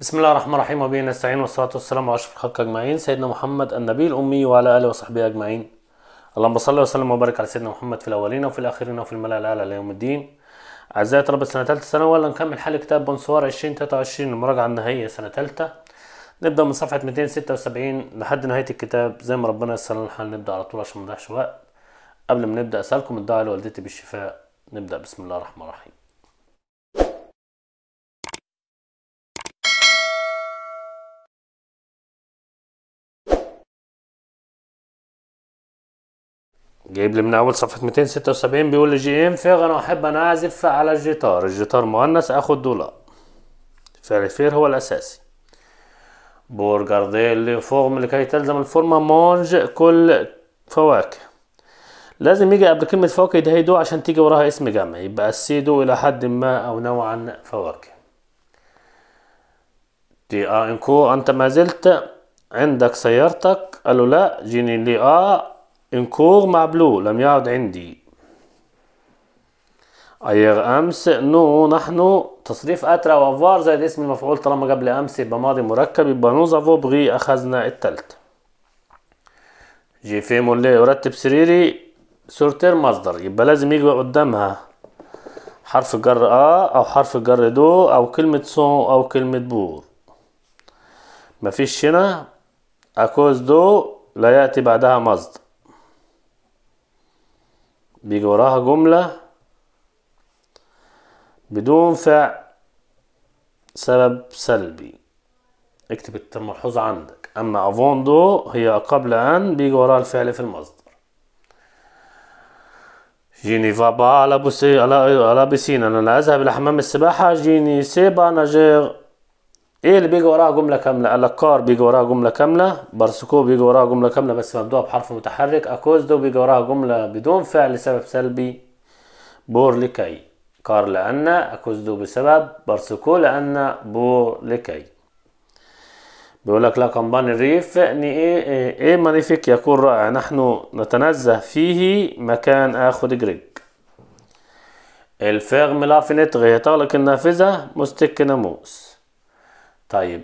بسم الله الرحمن الرحيم وبه نستعين والصلاة والسلام على أشرف الخلق أجمعين سيدنا محمد النبي الأمي وعلى آله وصحبه أجمعين اللهم صل وسلم وبارك على سيدنا محمد في الأولين وفي الآخرين وفي الملأ الأعلى ليوم الدين أعزائي طلبة سنة تالتة ثانوي يلا نكمل حل كتاب تلاتة 2023 المراجعة النهائية سنة تالتة نبدأ من صفحة 276 لحد نهاية الكتاب زي ما ربنا يسر الحال نبدأ على طول عشان ما نضيعش وقت قبل ما نبدأ أسألكم الدعاء لوالدتي بالشفاء نبدأ بسم الله الرحمن الرحيم جايب لي من اول صفحه 276 بيقول لي جي ام فيغ انا احب ان اعزف على الجيتار الجيتار مؤنث اخد دولار فعل فير هو الاساسي لي فورم لكي تلزم الفورمة مونج كل فواكه لازم يجي قبل كلمة فواكه ده دو عشان تيجي وراها اسم جمع يبقى السيدو إلى حد ما أو نوعا فواكه دي آ آه إنكو أنت ما زلت عندك سيارتك قالوا لا جيني لي آه انكور مع بلو لم يعد عندي اير امس نو نحن تصريف اترا وافار زائد اسم المفعول طالما قبل امس يبقى ماضي مركب يبقى نوز افوبغي اخذنا التالت جي في مولي ارتب سريري سورتير مصدر يبقى لازم يجي قدامها حرف جر ا او حرف جر دو او كلمة سون او كلمة بور مفيش هنا اكوز دو لا يأتي بعدها مصدر بيجي وراها جملة بدون فعل سبب سلبي اكتب الملحوظة عندك أما أفون دو هي قبل أن بيجي وراها الفعل في المصدر جيني فابا على بسي على بسين أنا لا أذهب إلى حمام السباحة جيني سيبا ناجير ايه اللي بيجي وراها جملة كاملة قال لك كار بيجي وراها جملة كاملة بارسكو بيجي وراها جملة كاملة بس مبدوءة بحرف متحرك اكوزدو بيجي وراها جملة بدون فعل سبب سلبي بور لكي كار لأن أكوزدو بسبب بارسكو لأن بور لكي بيقول لك لقم بان الريف إيه،, إيه, إيه مانيفيك يكون رائع نحن نتنزه فيه مكان اخد جريج الفيرم لا هي تغلق النافذة مستك ناموس طيب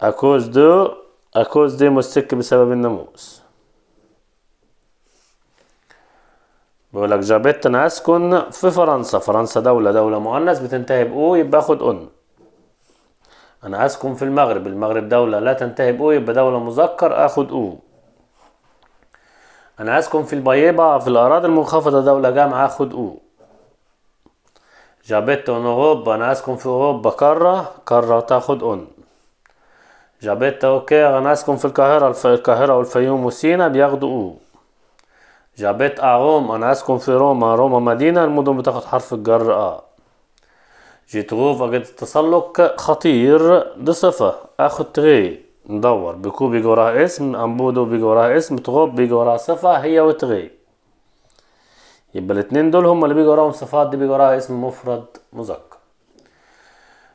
أكوز دو أكوز دي مستك بسبب الناموس بيقولك جابت أنا أسكن في فرنسا فرنسا دولة دولة مؤنث بتنتهي بأو يبقى أخد أن أنا أسكن في المغرب المغرب دولة لا تنتهي بأو يبقى دولة مذكر أخد أو أنا أسكن في البيبة في الأراضي المنخفضة دولة جامعة أخد أو جابت اون اوروبا انا اسكن في اوروبا قارة قارة تاخد اون جابت اوكي انا اسكن في القاهرة القاهرة والفيوم وسينا بياخدوا او جابت اروم انا اسكن في روما روما مدينة المدن بتاخد حرف الجر ا جيتروف اجد التسلق خطير دي صفة اخد تغي ندور بكو بيجي وراها اسم امبودو بيجي وراها اسم تغوب بيجي وراها صفة هي وتغي يبقى الاتنين دول هما اللي بيجي وراهم صفات دي بيجي وراها اسم مفرد مذكر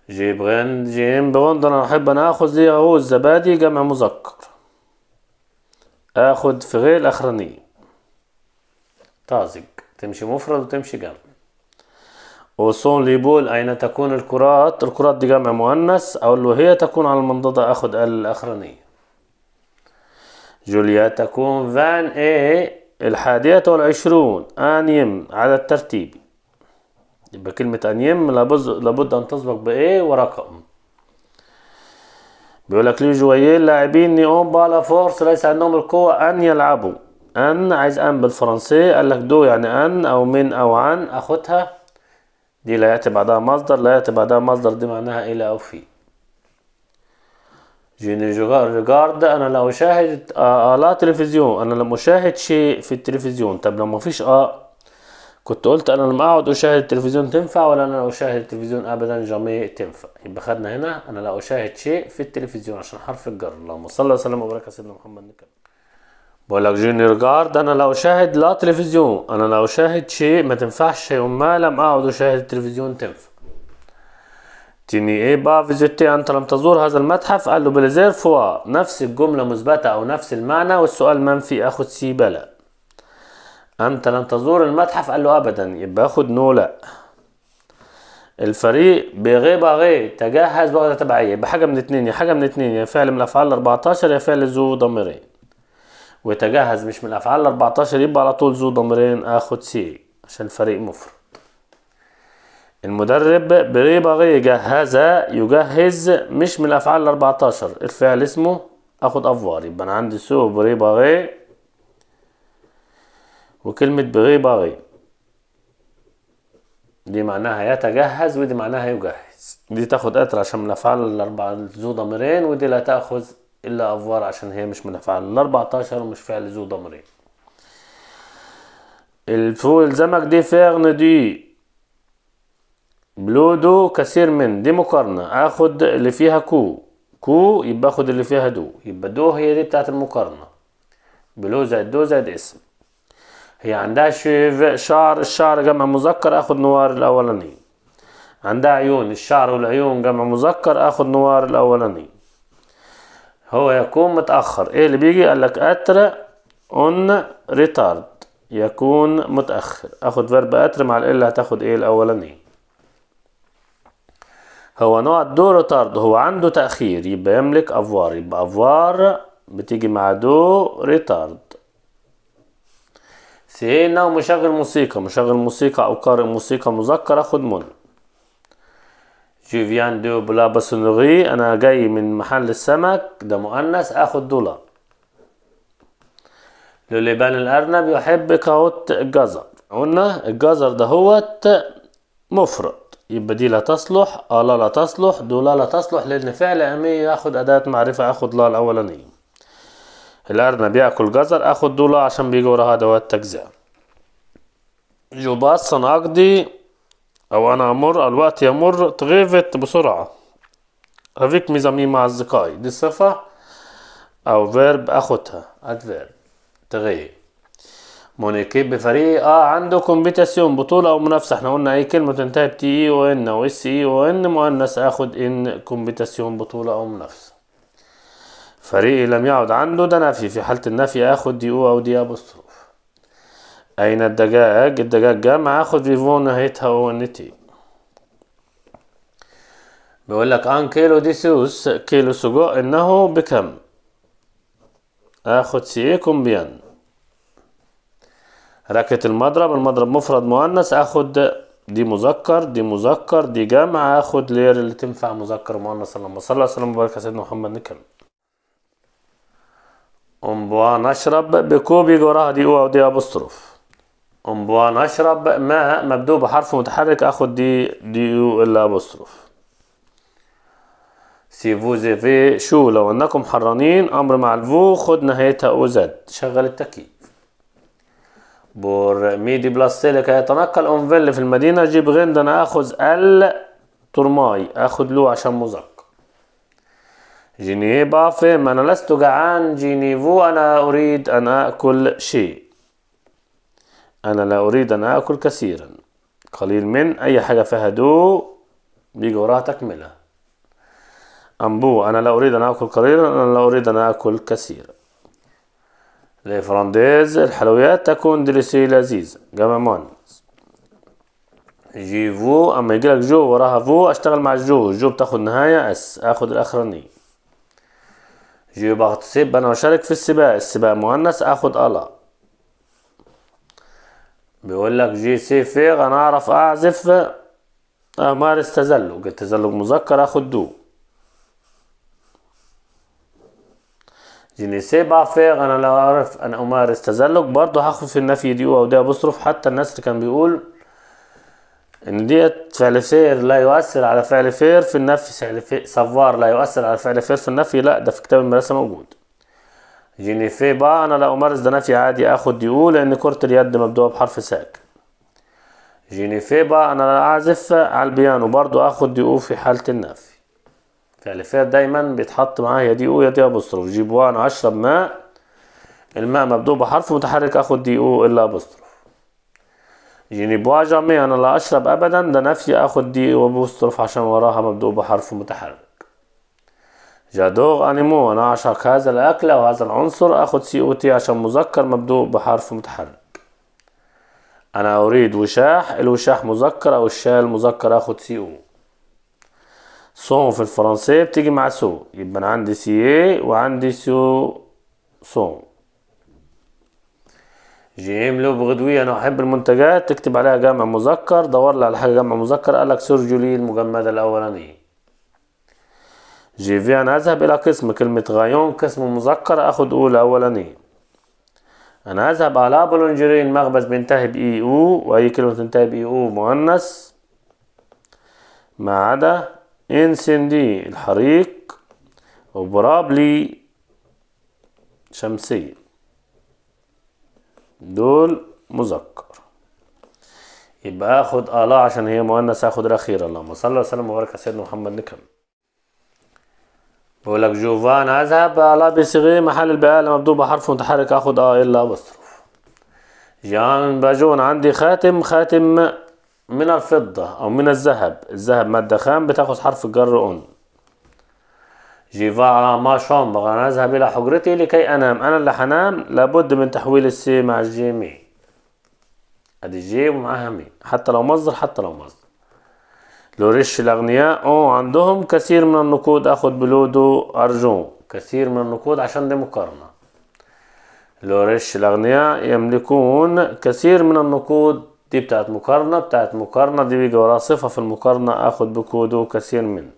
جيب غن جيم بغند انا احب انا اخذ دي اهو الزبادي جمع مذكر اخد في غير الاخرانية طازج تمشي مفرد وتمشي جمع وصون ليبول أين تكون الكرات الكرات دي جمع مؤنث أقول له هي تكون على المنضدة أخد الأخرانية جوليا تكون فان إيه الحادية والعشرون أن يم على الترتيب يبقى كلمة أن يم لابد, لابد أن تسبق بإيه ورقم بيقول لك لجويل لاعبين نيون بالا فورس ليس عندهم القوة أن يلعبوا أن عايز أن بالفرنسي قال لك دو يعني أن أو من أو عن أخدها دي لا يأتي بعدها مصدر لا يأتي بعدها مصدر دي معناها إلى أو في جيني ريجارد انا لو شاهد آه،, آه, لا تلفزيون انا لما اشاهد شيء في التلفزيون طب لما فيش اه كنت قلت انا لما اقعد اشاهد التلفزيون تنفع ولا انا لو اشاهد التلفزيون ابدا جميع تنفع يبقى خدنا هنا انا لا اشاهد شيء في التلفزيون عشان حرف الجر اللهم صل وسلم وبارك على سيدنا محمد نكمل بقول لك جونيور جارد انا لو اشاهد لا تلفزيون انا لو اشاهد شيء ما تنفعش يوم ما لم اقعد اشاهد التلفزيون تنفع تيني إيه با فيزيتي انت لم تزور هذا المتحف قال له بليزير فوا نفس الجملة مثبتة او نفس المعنى والسؤال من في اخد سي بلا انت لم تزور المتحف قال له ابدا يبقى اخد نو لا الفريق بغي باغي تجهز واخدة تبعية يبقى حاجة من اتنين يا حاجة من اتنين يا فعل من الافعال 14 يا فعل ذو ضميرين وتجهز مش من الافعال 14 يبقى على طول ذو ضميرين اخد سي عشان الفريق مفرد المدرب بريباغي جهز يجهز مش من الافعال ال 14 الفعل اسمه اخد افوار يبقى انا عندي سو بريباغي وكلمة بريباغي دي معناها يتجهز ودي معناها يجهز دي تاخد اتر عشان من الافعال الاربعة ذو ضميرين ودي لا تاخذ الا افوار عشان هي مش من الافعال ال 14 ومش فعل ذو ضميرين الفو الزمك دي فيرن دي بلودو كثير من دي مقارنة اخد اللي فيها كو كو يبقى اخد اللي فيها دو يبقى دو هي دي بتاعت المقارنة بلو زائد دو زائد اسم هي عندها شيف شعر الشعر جمع مذكر اخد نوار الاولاني عندها عيون الشعر والعيون جمع مذكر اخد نوار الاولاني هو يكون متأخر ايه اللي بيجي قالك اترى اتر اون ريتارد يكون متأخر اخد فيرب اتر مع ال هتاخد ايه الاولاني هو نوع الدو ريتارد هو عنده تأخير يبقى يملك أفوار يبقى أفوار بتيجي مع دو ريتارد سينا ومشغل موسيقى مشغل موسيقى أو قارئ موسيقى مذكر أخد من جو فيان دو بلا باسونوري أنا جاي من محل السمك ده مؤنث آخد دولار لوليبان الأرنب يحب كاوت الجزر قلنا الجزر دهوت مفرق يبقى دي لا تصلح آه لا لا تصلح دو لا لا تصلح لأن فعل أمي ياخد أداة معرفة أخد لا الأولانية الأرنب يأكل جزر أخد دو لا عشان بيجي وراها أدوات تجزئة يباصا أقضي أو أنا أمر الوقت يمر تغيفت بسرعة أفيك ميزامي مع أصدقائي دي صفة أو فيرب أخدها أدفيرب تغيب مونيكيب بفريق عنده كومبيتاسيون بطولة أو منافسة احنا قلنا أي كلمة تنتهي بتي إي أو إن أو إس إي أو إن مؤنث آخد إن كومبيتاسيون بطولة أو منافسة فريقي لم يعد عنده ده نفي في حالة النفي آخد دي أو أو دي أبوستروف أين الدجاج؟ الدجاج جمع آخد فيفون نهايتها أو إن تي بيقول لك ان كيلو سوس كيلو سجق إنه بكم؟ آخد سي اي كومبيان ركله المضرب المضرب مفرد مؤنث اخد دي مذكر دي مذكر دي جمع اخد لير اللي تنفع مذكر مؤنث اللهم صل وسلم وبارك على سيدنا محمد نكمل أمبوا نشرب بكوبي جراها دي أو دي أبوستروف أمبوا نشرب ماء مبدوء بحرف متحرك أخد دي دي أو إلا أبوستروف سي فو زي في شو لو أنكم حرانين أمر مع الفو خد نهايتها أو زد شغل التكييف بور ميدي بلس سيليكا يتنقل اونفيل في المدينة جيب غند انا اخذ الترماي اخذ له عشان مزق جيني بافم انا لست جعان جيني فو انا اريد ان اكل شيء انا لا اريد ان اكل كثيرا قليل من اي حاجة فيها دو بيجي وراها تكملة أمبو أنا لا أريد أن أكل قليلا أنا لا أريد أن أكل كثيرا فرانديز الحلويات تكون دريسي لذيذة جمع مؤنث جي فو اما يقلك جو وراها فو اشتغل مع الجو الجو بتاخد نهاية اس اخد الاخراني جي بغتسب انا اشارك في السباق السباق مؤنث اخد الا بيقول لك جي سي فيغ انا اعرف اعزف امارس آه، تزلج التزلج مذكر اخد دو جينيسي بافير انا لا اعرف انا امارس تزلج برضه هاخد في النفي دي او دي بصرف حتى الناس اللي كان بيقول ان ديت فعل فير لا يؤثر على فعل فير في النفي سافوار لا يؤثر على فعل فير في النفي لا ده في كتاب المدرسه موجود جينيفي با انا لا امارس ده نفي عادي اخد دي او لان كرة اليد مبدوءة بحرف ساكن جينيفي با انا لا اعزف على البيانو برضو اخد دي او في حالة النفي الالفات دايما بيتحط معاها يا دي او يا دي ابوستروف جيب وانا اشرب ماء الماء مبدوء بحرف متحرك اخد دي او الا ابوستروف بوا جامي انا لا اشرب ابدا ده نفي اخد دي او ابوستروف عشان وراها مبدوء بحرف متحرك جادوغ انيمو انا اعشق هذا الاكل او هذا العنصر اخد سي او تي عشان مذكر مبدوء بحرف متحرك انا اريد وشاح الوشاح مذكر او الشال مذكر اخد سي او صون في الفرنسية بتيجي مع سو يبقى أنا عندي سي اي وعندي سو صون جيم إيه لو بغدوي انا احب المنتجات تكتب عليها جمع مذكر دور لي على حاجه جمع مذكر قال لك جولي المجمده الاولانيه جي في انا اذهب الى قسم كلمه غايون قسم مذكر اخد اولى اولانيه انا اذهب على بولونجيري المخبز بينتهي باي او واي كلمه تنتهي باي او مؤنث ما عدا انسندي الحريق وبرابلي شمسية دول مذكر يبقى اخد الله عشان هي مؤنث اخد الاخير اللهم صل وسلم وبارك على سيدنا محمد نكمل بقول لك جوفان اذهب الله بصيغه محل البيان مبدوب بحرف متحرك اخد اه الا بصرف جان باجون عندي خاتم خاتم من الفضة أو من الذهب الذهب مادة خام بتاخد حرف الجر أون جيفا ما شامبغ أنا أذهب إلى حجرتي لكي أنام أنا اللي حنام لابد من تحويل السي مع الجي مي أدي جي ومعاها مي حتى لو مصدر حتى لو مصدر لوريش الأغنياء أو عندهم كثير من النقود أخد بلودو أرجون كثير من النقود عشان دي مقارنة لوريش الأغنياء يملكون كثير من النقود دي بتاعت مقارنة بتاعت مقارنة دي بيجي وراها صفة في المقارنة آخد بكودو كثير من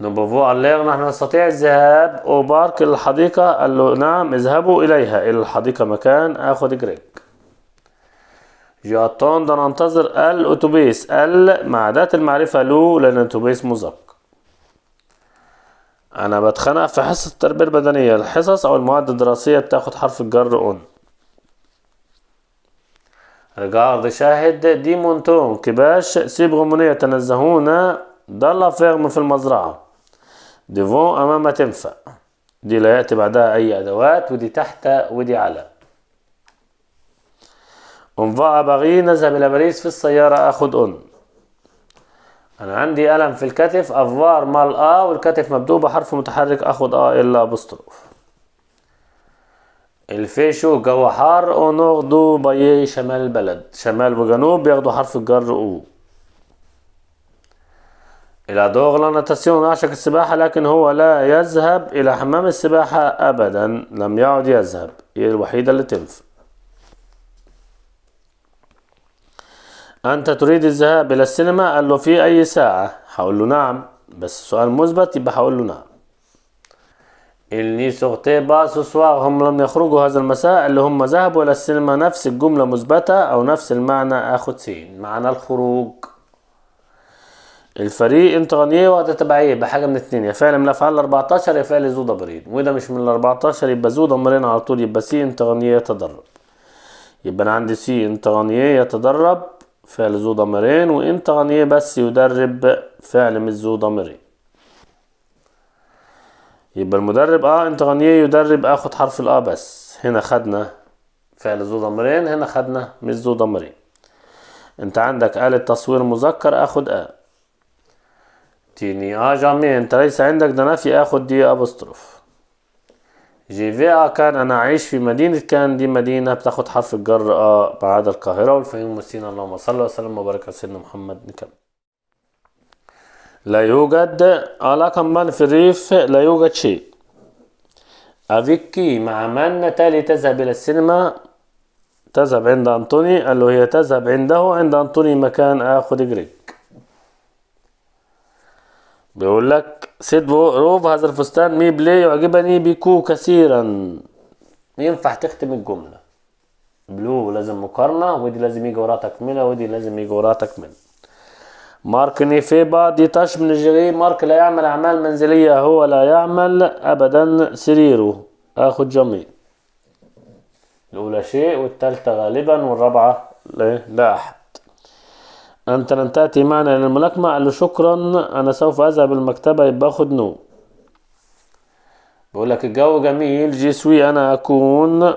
نبوفو الليغ نحن نستطيع الذهاب بارك للحديقة قال له نعم اذهبوا إليها إلى الحديقة مكان آخد جريج جاتون ده ننتظر الأتوبيس ال مع ذات المعرفة لو لأن الأتوبيس مزق أنا بتخانق في حصة التربية البدنية الحصص أو المواد الدراسية بتاخد حرف الجر أون Regarde شاهد دي مونتون سيب سيبغمون يتنزهون ضل فيرم في المزرعة ديفون أمام تنفع دي لا يأتي بعدها أي أدوات ودي تحت ودي على انضاع أباغي نذهب إلى باريس في السيارة أخد أون أنا عندي ألم في الكتف أفوار مال آ والكتف مبدوء بحرف متحرك أخد آ إلا بستروف الفيشو جو حار وناخده باي شمال البلد شمال وجنوب بياخدوا حرف الجر او دوغ لا ناتاسيون عشق السباحة لكن هو لا يذهب الى حمام السباحة ابدا لم يعد يذهب هي الوحيدة اللي تنفع انت تريد الذهاب الى السينما قال له في اي ساعة هقول له نعم بس سؤال مثبت يبقى هقول له نعم اللي سورتي با سوسوار هم لم يخرجوا هذا المساء اللي هم ذهبوا إلى السينما نفس الجملة مثبتة أو نفس المعنى اخد سين معنى الخروج الفريق انترانيه وقت تبعيه بحاجه من اتنين يا فعل من الافعال 14 يا فعل زو بريد وده مش من ال 14 يبقى زو ضمرين على طول يبقى سي انترانيه يتدرب يبقى انا عندي سي انترانيه يتدرب فعل زو وانت وانترانيه بس يدرب فعل مش زو ضمرين يبقى المدرب اه انت غنيه يدرب اخد حرف الا آه، بس هنا خدنا فعل ذو ضميرين هنا خدنا مش ذو ضميرين انت عندك آلة تصوير مذكر اخد ا آه. تيني ا آه جامي انت ليس عندك ده نفي اخد دي ابوستروف آه، جي في ا آه، كان انا عايش في مدينة كان دي مدينة بتاخد حرف الجر ا آه ما القاهرة والفهيم والسين اللهم صل وسلم وبارك على سيدنا محمد نكمل لا يوجد على كمان في الريف لا يوجد شيء أفيكي مع من تالي تذهب إلى السينما تذهب عند أنطوني قال له هي تذهب عنده عند أنطوني مكان أخذ جريك بيقول لك سيد روف هذا الفستان مي بلي يعجبني بكو كثيرا ينفع تختم الجملة بلو لازم مقارنة ودي لازم يجي وراها تكملة ودي لازم يجي وراها تكملة مارك نيفيبا دي تاش من الجري مارك لا يعمل أعمال منزلية هو لا يعمل أبدا سريره آخد جميل الأولى شيء والثالثة غالبا والرابعة لا أحد أنت لن تأتي معنا إلى الملاكمة قال له شكرا أنا سوف أذهب المكتبة يبقى أخد نوم بقول لك الجو جميل جي سوي أنا أكون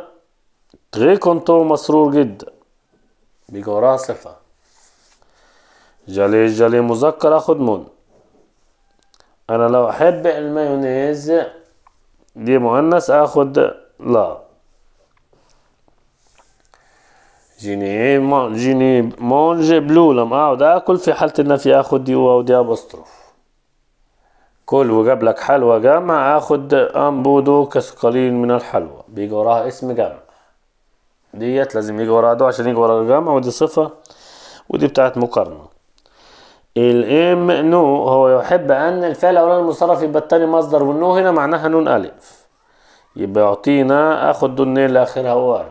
تري كونتو مسرور جدا بيجي وراها صفة جلي جالي مذكر اخد مون انا لو احب المايونيز دي مؤنث اخد لا جيني مون جيني مونج بلو لما اقعد اكل في حاله النفي اخد دي واو دي ابستروف كل وجاب لك حلوى جمع اخد امبودو قليل من الحلوى بيجي وراها اسم جمع ديت لازم يجي وراها دو عشان يجي وراها جامع ودي صفه ودي بتاعت مقارنه الام نو هو يحب أن الفعل الاولاني المصرف يبقى التاني مصدر والنو هنا معناها نون ألف يبقى يعطينا آخد دونين لآخرها هو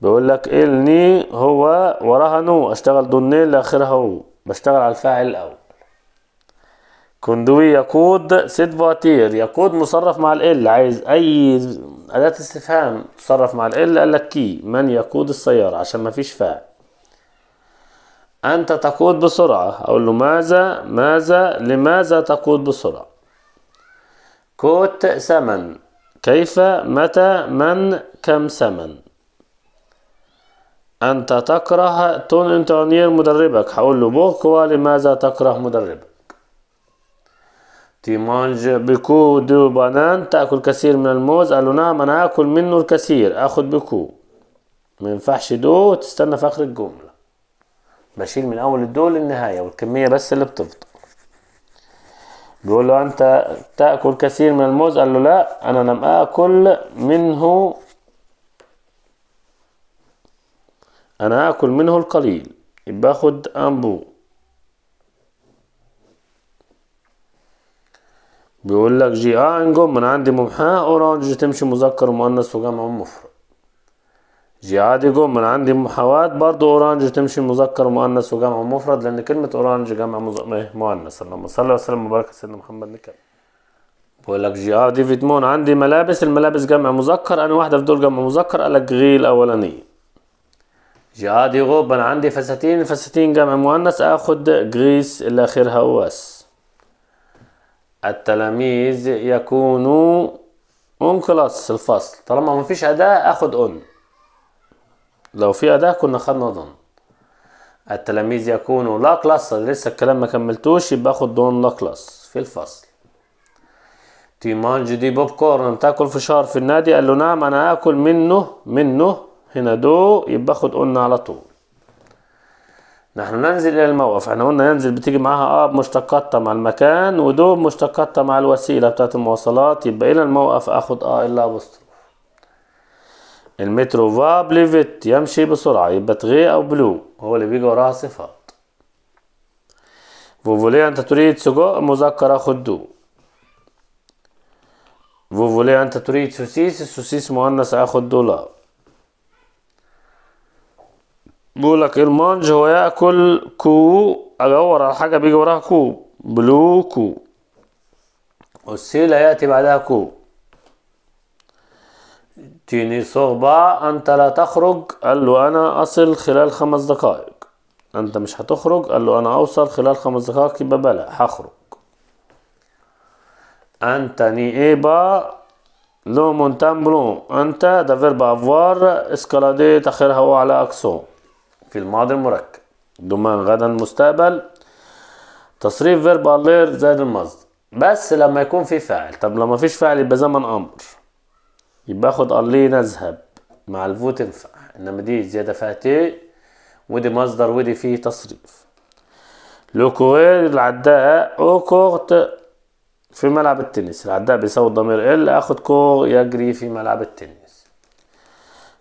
بيقول لك الني هو وراها نو أشتغل دونين لآخرها هو بشتغل على الفاعل الأول كندوي يقود سيت فواتير يقود مصرف مع ال عايز اي اداة استفهام تصرف مع ال قال لك كي من يقود السيارة عشان ما فيش فاعل أنت تقود بسرعة أقول له ماذا ماذا لماذا تقود بسرعة كوت ثمن كيف متى من كم ثمن أنت تكره تون انتونير مدربك هقول له بوكوا لماذا تكره مدربك تيمانج بكو دو بانان تأكل كثير من الموز قال له نعم أنا آكل منه الكثير أخد بكو ما ينفعش دو تستنى في آخر الجملة بشيل من اول الدول للنهاية والكمية بس اللي بتفضل بيقول له انت تأكل كثير من الموز قال له لا انا لم اكل منه انا اكل منه القليل يبقى امبو بيقول لك جي اه انجم من عندي ممحاة اورانج تمشي مذكر ومؤنث وجمع ومفرد جهاد يقوم من عندي محاوات برضه اورانج تمشي مذكر ومؤنث وجمع مفرد لان كلمة اورانج جمع إيه، مؤنث اللهم صل وسلم وبارك سيدنا محمد نكمل بقول لك جي ار فيتمون عندي ملابس الملابس جمع مذكر انا واحدة في دول جمع مذكر قال لك غيل اولانية جي ار دي غوب انا عندي فساتين الفساتين جمع مؤنث اخد غريس اللي اخرها واس التلاميذ يكونوا اون كلاس الفصل طالما مفيش اداة اخد اون لو في أداة كنا خدنا ضن التلاميذ يكونوا لا كلاس لسه الكلام ما كملتوش يبقى اخد دون لا كلاس في الفصل تيمانج دي بوب كورن تاكل فشار في النادي قال له نعم انا هاكل منه منه هنا دو يبقى اخد قلنا على طول نحن ننزل الى الموقف احنا قلنا ينزل بتيجي معاها اب مشتقات مع المكان ودو مشتقات مع الوسيله بتاعت المواصلات يبقى الى الموقف اخد اه الا بوستر المترو فا بليفيت يمشي بسرعة يبقى تغي أو بلو هو اللي بيجي وراها صفات فوفولي أنت تريد سجق مذكرة خدو فوفولي أنت تريد سوسيس السوسيس مؤنث آخد دولار بقولك المانج هو يأكل كو أدور على حاجة بيجي وراها كو بلو كو والسيلة يأتي بعدها كو تيني صغبة أنت لا تخرج قال له أنا أصل خلال خمس دقائق أنت مش هتخرج قال له أنا أوصل خلال خمس دقائق يبقى بلا هخرج أنت ني إيبا لو مونتان بلو أنت ده فيرب أفوار اسكالادي تأخرها هو على أكسو في الماضي المركب دومان غدا المستقبل تصريف فيرب ألير زائد المصدر بس لما يكون في فاعل طب لما فيش فاعل يبقى زمن أمر يبقى اخد لي نذهب مع الفو تنفع انما دي زيادة فيها تي ودي مصدر ودي فيه تصريف لوكوير العداء او كورت في ملعب التنس العداء بيساوي الضمير ال اخد كور يجري في ملعب التنس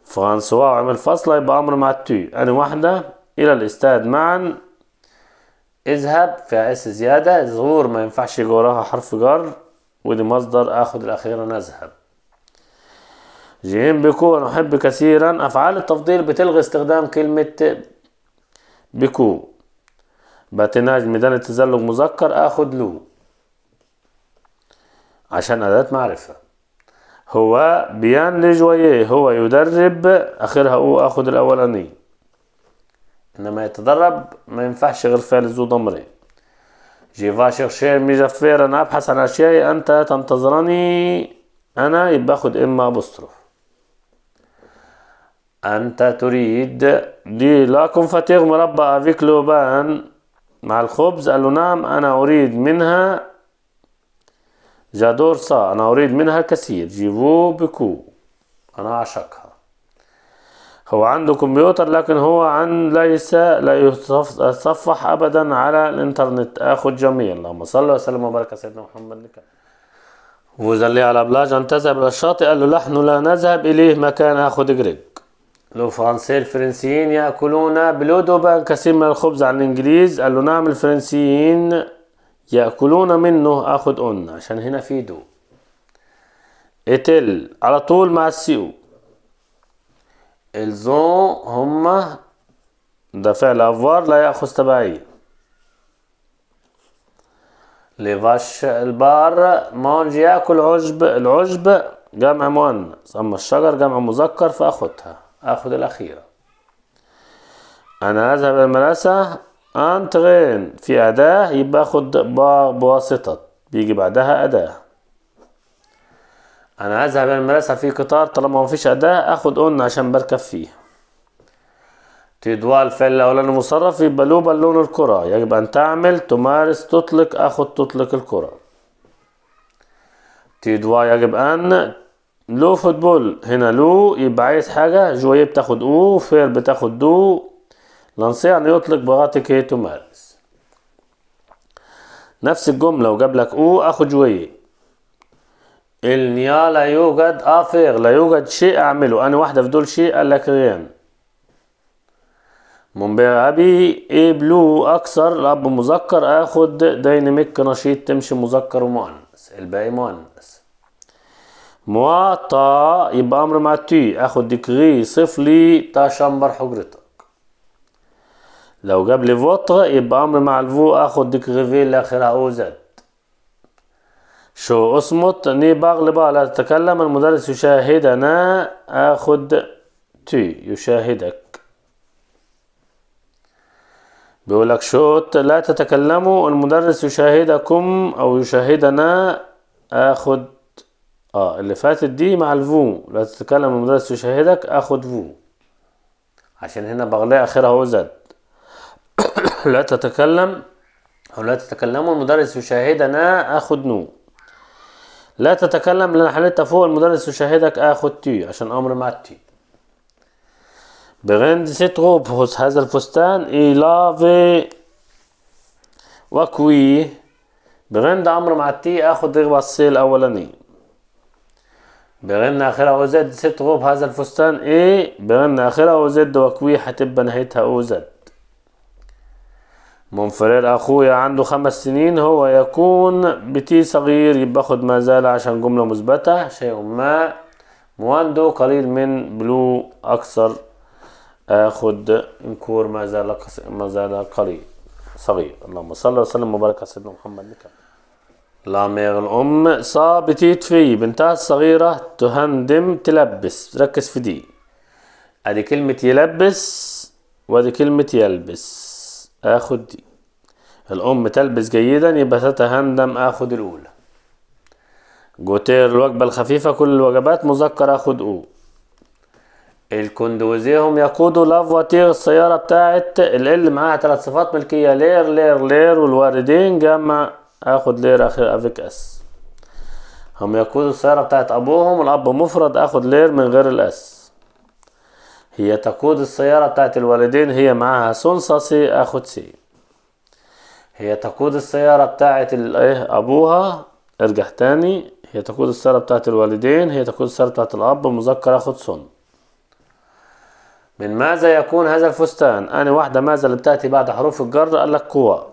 فرانسوا عمل فاصلة يبقى امر مع التو انا واحدة الى الاستاد معا اذهب فيها اس زيادة ظهور ما ينفعش يجي وراها حرف جر ودي مصدر اخد الاخيرة نذهب جيم بيكو أنا أحب كثيرا أفعال التفضيل بتلغي استخدام كلمة بيكو باتناج ميدان التزلج مذكر آخد لو عشان أداة معرفة هو بيان لجويه هو يدرب آخرها أو آخد الأولاني إنما يتدرب ما ينفعش غير فعل ذو ضمرين جيفا شير مجفر أنا أبحث عن أشياء أنت تنتظرني أنا يبقى آخد إما بصرف أنت تريد دي لا كونفاتيغ مربى افيك لوبان مع الخبز قال له نعم أنا أريد منها جادور سا أنا أريد منها الكثير جيفو بكو أنا أعشقها هو عنده كمبيوتر لكن هو عن ليس لا يتصفح أبدا على الإنترنت آخذ جميع اللهم صل وسلم وبارك على سيدنا محمد لك وزلي على بلاج أن تذهب إلى الشاطئ قال له نحن لا نذهب إليه مكان آخذ جريد لو فرنسي الفرنسيين يأكلون بلودوبان كثير من الخبز عن الإنجليز قال له نعم الفرنسيين يأكلون منه أخد أن عشان هنا في دو اتل على طول مع السيو الزون هما ده فعل أفوار لا يأخذ تبعية ليفاش البار مونج يأكل عشب العشب جمع مؤنث أما الشجر جمع مذكر فأخدها آخذ الأخيرة أنا أذهب إلى المدرسة أنترين في أداة يبقى أخد با بواسطة بيجي بعدها أداة أنا أذهب إلى المدرسة في قطار طالما مفيش أداة أخد أون عشان بركب فيه تدوى الفعل الأولاني مصرف يبقى له بالون الكرة يجب أن تعمل تمارس تطلق أخذ تطلق الكرة تدوى يجب أن لو فوتبول هنا لو يبقى عايز حاجة جوية بتاخد او فير بتاخد دو يعني يطلق بغاتك هي مارس نفس الجملة وجاب لك او اخد جوية النيا لا يوجد افير لا يوجد شيء اعمله انا واحدة في دول شيء قال لك ريان مونبير ابي اي بلو اكثر الاب مذكر اخد دايناميك نشيط تمشي مذكر ومؤنث الباقي مؤنث تا يبقى امر مع تي اخد ديكري صف لي تا شامبر حجرتك لو جاب لي فوتر يبقى امر مع الفو اخد ديكري في لاخرها او زد شو اصمت ني باغ لبا لا تتكلم المدرس يشاهدنا اخد تي يشاهدك بيقولك شوت لا تتكلموا المدرس يشاهدكم او يشاهدنا اخد اه اللي فاتت دي مع الفو لا تتكلم المدرس يشاهدك اخد فو عشان هنا بغلاء اخرها هو زد لا تتكلم او لا تتكلموا المدرس يشاهدنا اخد نو لا تتكلم لان حلتها فوق المدرس يشاهدك اخد تي عشان امر مع التي بغند ست غوبوس هذا الفستان اي لافي وكوي بغند أمر مع التي آخد رغبة السيل الأولاني بغن آخرها أو زد ست غوب هذا الفستان إيه بغن آخرها أو زد وكوي هتبقى نهايتها أو زد منفرد أخويا عنده خمس سنين هو يكون بتي صغير يبقى خد ما زال عشان جملة مثبتة شيء ما مواندو قليل من بلو أكثر آخد آه، انكور ما زال ما زال قليل صغير اللهم صل وسلم وبارك على سيدنا محمد نكمل لامير الأم صا بتيت في بنتها الصغيرة تهندم تلبس ركز في دي ادي كلمة يلبس وادي كلمة يلبس اخد دي الأم تلبس جيدا يبقى تتهندم اخد الأولى جوتير الوجبة الخفيفة كل الوجبات مذكر اخد او الكندوزيهم يقودوا لافواتير السيارة بتاعت ال معاها تلات صفات ملكية لير لير لير والواردين جمع اخد ليرة اخر افيك اس هم يقودوا السيارة بتاعت ابوهم الاب مفرد اخد لير من غير الاس هي تقود السيارة بتاعت الوالدين هي معاها سونسا سي اخد سي هي تقود السيارة بتاعت الايه ابوها ارجع تاني هي تقود السيارة بتاعت الوالدين هي تقود السيارة بتاعت الاب مذكر اخد سون من ماذا يكون هذا الفستان؟ أنا واحدة ماذا اللي بتأتي بعد حروف الجر قال لك قوة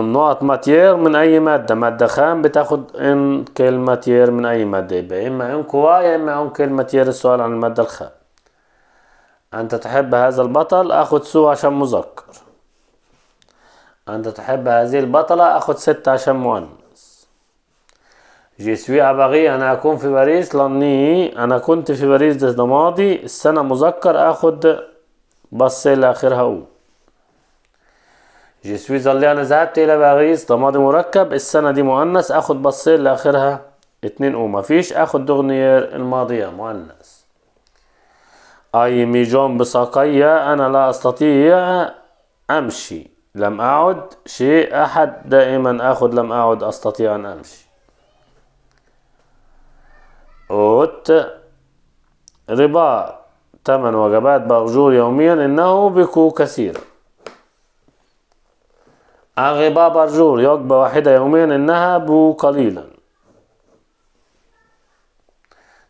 النقط ماتير من اي مادة مادة خام بتاخد ان كل ماتير من اي مادة يبقى اما ان كوا يا اما ان كل ماتير السؤال عن المادة الخام انت تحب هذا البطل اخد سو عشان مذكر انت تحب هذه البطلة اخد ست عشان مؤنث جي سوي ابغي انا اكون في باريس لاني انا كنت في باريس ده ماضي السنة مذكر اخد بصي لاخرها اول جي سويز قال انا ذهبت الى باريس ده ماضي مركب السنه دي مؤنث اخد بصير لاخرها اتنين او مفيش اخد دوغنير الماضيه مؤنث اي مي جون بساقية انا لا استطيع امشي لم اعد شيء احد دائما اخد لم اعد استطيع ان امشي اوت رباط ثمن وجبات بأجور يوميا انه بكو كثيرا أغبا برجور يقبى واحدة يومين بو قليلا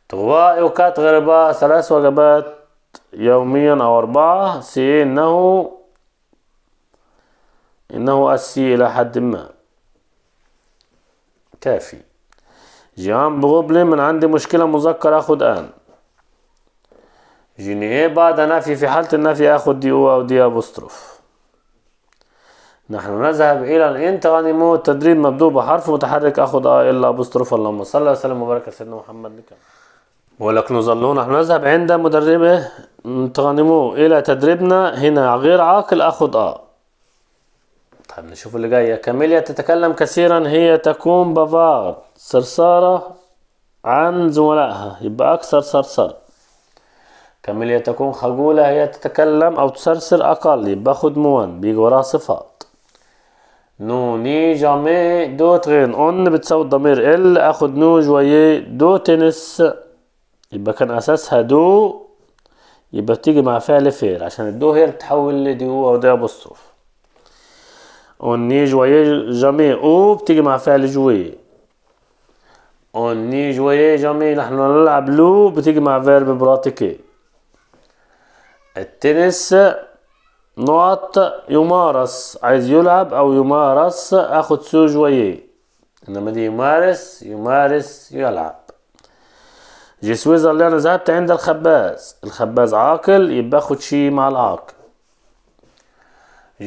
تغباء يوكات غرباء ثلاث وجبات يوميا أو أربعة سي إنه إنه أسي إلى حد ما كافي جيان بغبلي من عندي مشكلة مذكر أخد آن جينيه إيه بعد نفي في حالة النفي أخد دي أو أو دي أبوستروف نحن نذهب إلى الانترانيمو التدريب مبدوء بحرف متحرك أخذ آه إلا أبوستروف اللهم صل وسلم وبارك على سيدنا محمد بك. ولكن نظل نحن نذهب عند مدربه انترانيمو إلى تدريبنا هنا غير عاقل أخذ آه طيب نشوف اللي جاية كاميليا تتكلم كثيرا هي تكون بافارد صرصاره عن زملائها يبقى أكثر صرصر كاميليا تكون خجولة هي تتكلم أو تسرسر أقل يبقى موان بيجي وراها صفات نو ني جامي دو ترين اون بتساوي الضمير ال اخد نو جويي دو تنس يبقى كان اساسها دو يبقى بتيجي مع فعل فير عشان الدو هي بتحول لديو او دي ابوستروف اوني جويي جامي او بتيجي مع فعل جوي اوني جويي جامي نحن نلعب لو بتيجي مع فيرب براتيكي التنس نقط يمارس عايز يلعب او يمارس اخد سو جويي انما دي يمارس يمارس يلعب سويزر اللي انا ذهبت عند الخباز الخباز عاقل يبقى اخد شي مع العاقل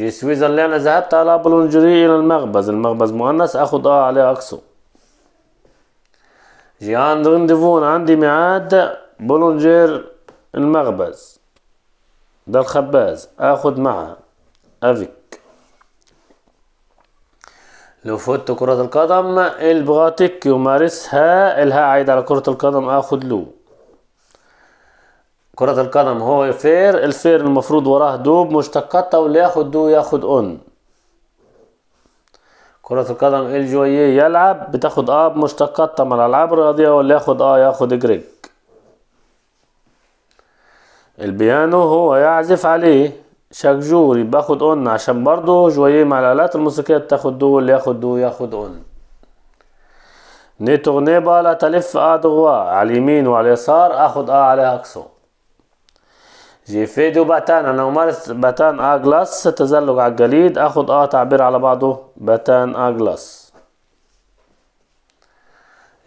سويزر اللي انا ذهبت على بلونجري الى المخبز المخبز مؤنث اخد اه عليه اقصو جي عند رنديفون عندي ميعاد بولونجير المخبز ده الخباز اخد معه افيك لو فوت كرة القدم البغاتيك يمارسها الها عايد على كرة القدم اخد له كرة القدم هو فير الفير المفروض وراه دوب مشتقطة واللي ياخد دو ياخد اون كرة القدم الجوية يلعب بتاخد اب مشتقطة من الألعاب الرياضية واللي ياخد اه ياخد جريج البيانو هو يعزف عليه جوري باخد اون عشان برضه جويه مع الالات الموسيقيه بتاخد اللي ياخد دو ياخد اون نيتورني بالا تلف ا آه دروا على اليمين وعلى اليسار اخد ا آه على اكسو جي في دو باتان انا ممارس باتان ا آه جلاس تزلج على الجليد اخد ا تعبير على بعضه باتان ا جلاس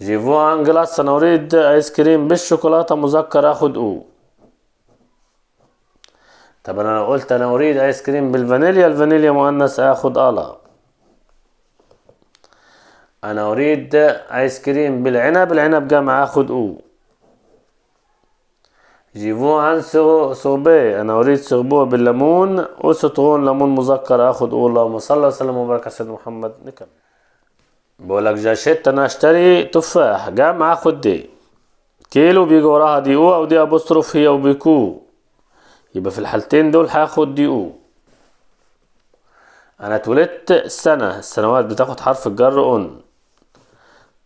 جيفو ان جلاس انا اريد ايس كريم بالشوكولاته مذكر اخد او طب انا لو قلت انا اريد ايس كريم بالفانيليا الفانيليا مؤنث اخد الا انا اريد ايس كريم بالعنب العنب جمع اخد او جيفو عن سوبي انا اريد سوربو بالليمون او سترون ليمون مذكر اخد او اللهم صل وسلم وبارك على سيدنا محمد نكمل بقول لك جاشيت انا اشتري تفاح جمع اخد دي كيلو بيجي وراها دي او او دي ابوستروف هي وبيكو يبقى في الحالتين دول هاخد دي او انا اتولدت سنة السنوات بتاخد حرف الجر اون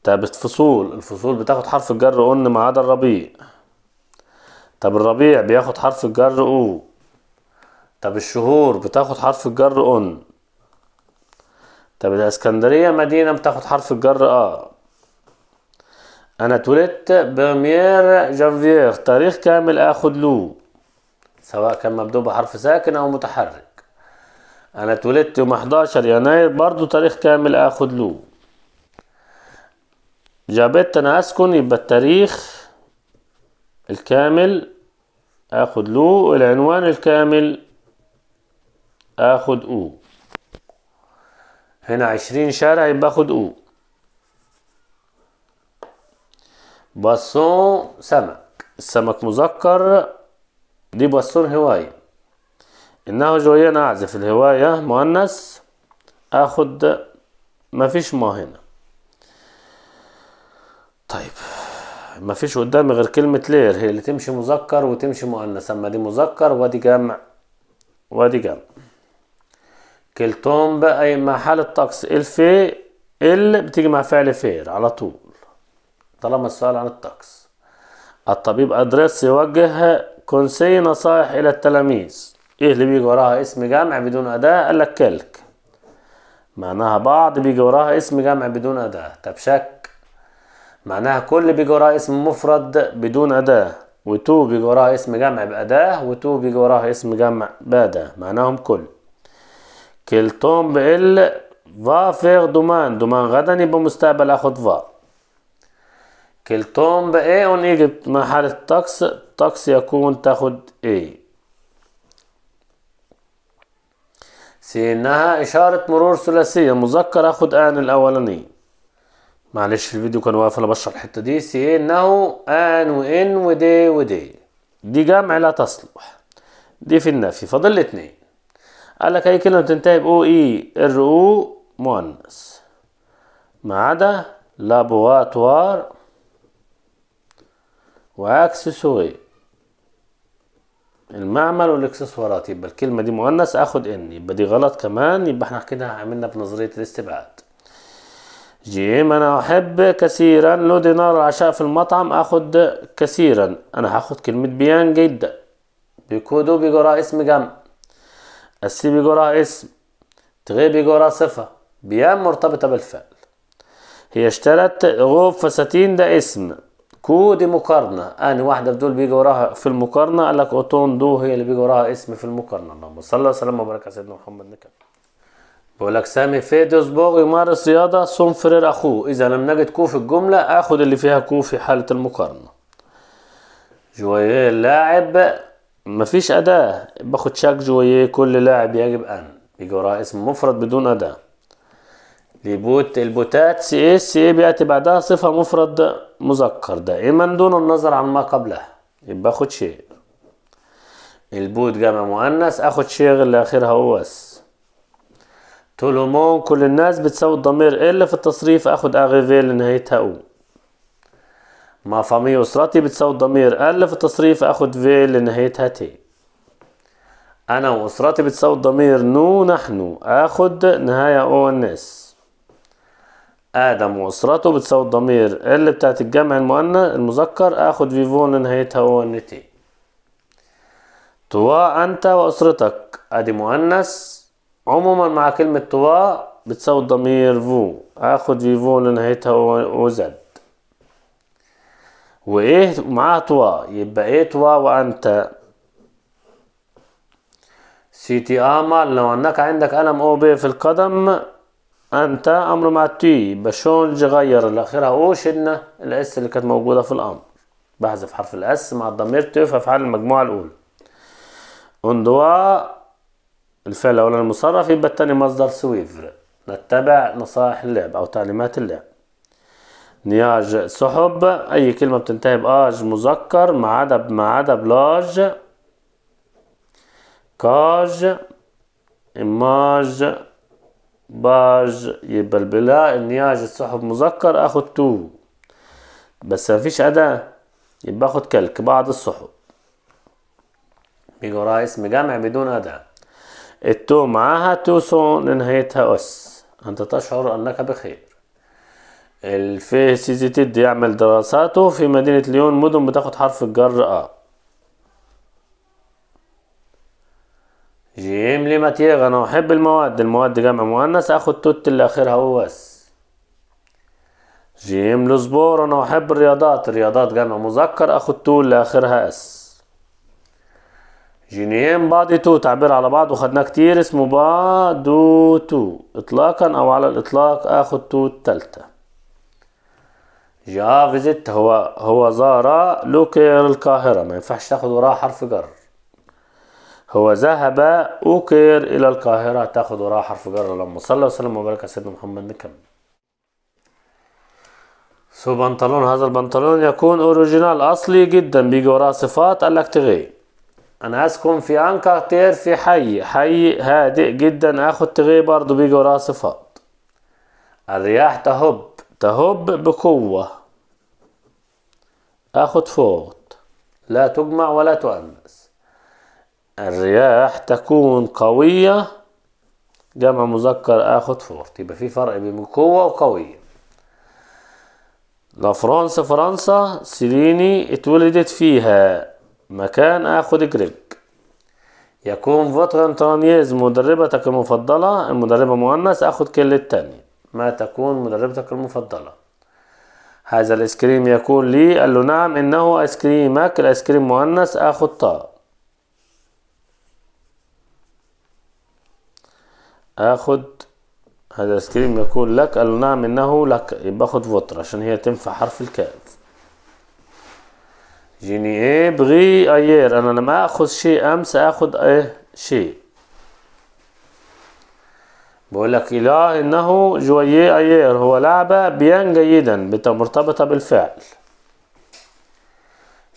طب الفصول الفصول بتاخد حرف الجر اون ما عدا الربيع طب الربيع بياخد حرف الجر او طب الشهور بتاخد حرف الجر اون طب الاسكندرية مدينة بتاخد حرف الجر اه انا اتولدت بمير جانفير تاريخ كامل اخد له سواء كان مبدوء بحرف ساكن او متحرك انا اتولدت يوم 11 يناير برضو تاريخ كامل اخد له جابت انا اسكن يبقى التاريخ الكامل اخد له العنوان الكامل اخد او هنا عشرين شارع يبقى اخد او بصون سمك السمك مذكر دي بصون هواية إنه جويا أعزف الهواية مؤنث آخد مفيش ما هنا طيب مفيش قدامي غير كلمة لير هي اللي تمشي مذكر وتمشي مؤنث أما دي مذكر وادي جمع وادي جمع كلتهم بقى يبقى حالة طقس الفي ال بتيجي مع فعل فير على طول طالما السؤال عن الطقس الطبيب أدرس يوجه كونسي نصائح إلى التلاميذ إيه اللي بيجي وراها اسم جمع بدون أداة قال لك كلك معناها بعض بيجي وراها اسم جمع بدون أداة طب شك معناها كل بيجي وراها اسم مفرد بدون أداة وتو بيجي وراها اسم جمع بأداة وتو بيجي وراها اسم جمع بأداة معناهم كل كلتهم بإل فا فيغ دومان دومان غدا يبقى مستقبل اخد فا أون بإيه مع حالة الطقس الطقس يكون تاخد A سينها إنها إشارة مرور ثلاثية مذكر آخد آن الأولاني معلش الفيديو كان واقف أنا بشرح الحتة دي C إنه آن وإن ودي ودي دي جمع لا تصلح دي في النفي فاضل اتنين قال لك أي كلمة بتنتهي بأو إي ار أو مؤنث ما عدا لابواتوار وأكسسوار يعني المعمل والاكسسوارات يبقى الكلمة دي مؤنث اخد ان يبقى دي غلط كمان يبقى احنا كده عملنا بنظرية الاستبعاد جيم انا احب كثيرا لو دينار العشاء في المطعم اخد كثيرا انا هاخد كلمة بيان جدا بيكودو بيجرى اسم جمع السي بيجرى اسم تغي بيجرى صفة بيان مرتبطة بالفعل هي اشترت غوب فساتين ده اسم كودي مقارنة أنا واحدة في دول بيجي وراها في المقارنة قال لك أوتون دو هي اللي بيجي وراها اسم في المقارنة اللهم صل وسلم وبارك على سيدنا محمد نكمل بقول لك سامي بوغ يمارس رياضة سون فرير أخوه إذا لم نجد كو في الجملة آخد اللي فيها كو في حالة المقارنة جويه لاعب مفيش أداة باخد شاك جويه كل لاعب يجب أن بيجي وراها اسم مفرد بدون أداة لبوت البوتات سي إيه سي إيه بيأتي بعدها صفة مفرد مذكر دائما دون النظر عن ما قبله يبقى اخد شيء البود جمع مؤنث اخد شيء اللي اخرها اوس تولومون كل الناس بتساوي الضمير الا في التصريف اخد اغيفي لنهايتها او ما فامي اسرتي بتساوي الضمير ال في التصريف اخد في لنهايتها تي انا واسرتي بتساوي الضمير نو نحن اخد نهايه او الناس آدم وأسرته بتساوي الضمير ال بتاعت الجمع المؤنث المذكر آخد فيفون نهايتها هو إن تي أنت وأسرتك أدي مؤنث عموما مع كلمة توا بتساوي الضمير فو آخد فيفون نهايتها هو زد وإيه معاها توا يبقى إيه توا وأنت سيتي آمل لو أنك عندك ألم أو بي في القدم أنت أمر معتي بشون غير الأخيرة أوش إن الأس اللي كانت موجودة في الأمر بحذف حرف الأس مع الضمير في أفعال المجموعة الأولى اندوا الفعل الأولاني المصرف يبقى التاني مصدر سويفر نتبع نصائح اللعب أو تعليمات اللعب نياج سحب أي كلمة بتنتهي بآج مذكر ما عدا ما عدا بلاج كاج إماج باج يبقى البلاء النياج السحب مذكر اخد تو بس مفيش أداة يبقى اخد كلك بعض السحب بيجي وراها اسم جمع بدون أداة التو معاها توسو نهايتها أس أنت تشعر أنك بخير الفيه سيزي تدي يعمل دراساته في مدينة ليون مدن بتاخد حرف الجر أ جيم لي ماتيغ انا احب المواد المواد جمع مؤنث اخد توت اللي اخرها او بس جيم لزبور انا احب الرياضات الرياضات جمع مذكر اخد تو اللي اخرها اس جينيم بادي تو تعبير على بعض وخدناه كتير اسمه دو تو اطلاقا او على الاطلاق اخد تو التالتة جا فيزيت هو هو زار لوكير القاهرة ما ينفعش تاخد وراه حرف جر هو ذهب أوكر إلى القاهرة تأخذ وراها حرف جر لما صلى وسلم وبارك على سيدنا محمد نكمل سو بنطلون هذا البنطلون يكون اوريجينال اصلي جدا بيجي وراه صفات قال لك انا اسكن في انكارتير في حي حي هادئ جدا اخد تغي برضه بيجي وراه صفات الرياح تهب تهب بقوة اخد فوت لا تجمع ولا تؤنس الرياح تكون قوية جمع مذكر اخد فورت يبقى في فرق بين قوة وقوية لا فرنسا فرنسا سيليني اتولدت فيها مكان اخد جريج يكون فوتر تانيز مدربتك المفضلة المدربة مؤنث اخد كل التانية ما تكون مدربتك المفضلة هذا الايس كريم يكون لي قال له نعم انه ايس كريمك الايس كريم مؤنث اخد طاق اخد هذا ايس كريم يقول لك قال نعم انه لك يبقى اخد فوتر عشان هي تنفع حرف الكاف جيني ايه بغي اير انا لما اخذ شيء امس اخذ ايه شيء بقول لك إله إنه جوي أيير هو لعبة بيان جيدا مرتبطة بالفعل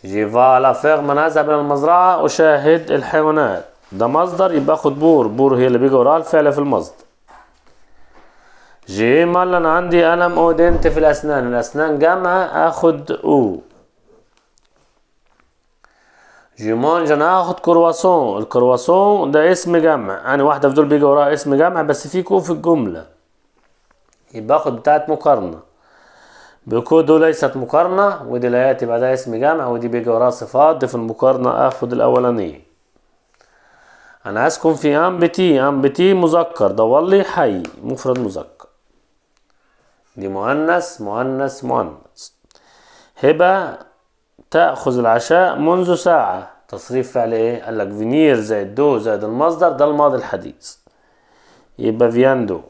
جي فا لافيغ من أذهب إلى المزرعة أشاهد الحيوانات ده مصدر يبقى اخد بور بور هي اللي بيجي وراها الفعل في المصدر جي مال انا عندي الم او دنت في الاسنان الاسنان جامعه اخد او جيمونج انا اخد كرواسون الكرواسون ده اسم جمع يعني واحده في دول بيجي وراها اسم جمع بس في كو في الجمله يبقى اخد بتاعت مقارنه بكو دول ليست مقارنه ودي لا ياتي بعدها اسم جمع ودي بيجي وراها صفات دي في المقارنه اخد الاولانيه انا اسكن في ام بي تي مذكر ده لي حي مفرد مذكر دي مؤنث مؤنث مؤنث هبه تاخذ العشاء منذ ساعه تصريف فعل ايه قال لك فينير زائد دو زائد المصدر ده الماضي الحديث يبقى فياندو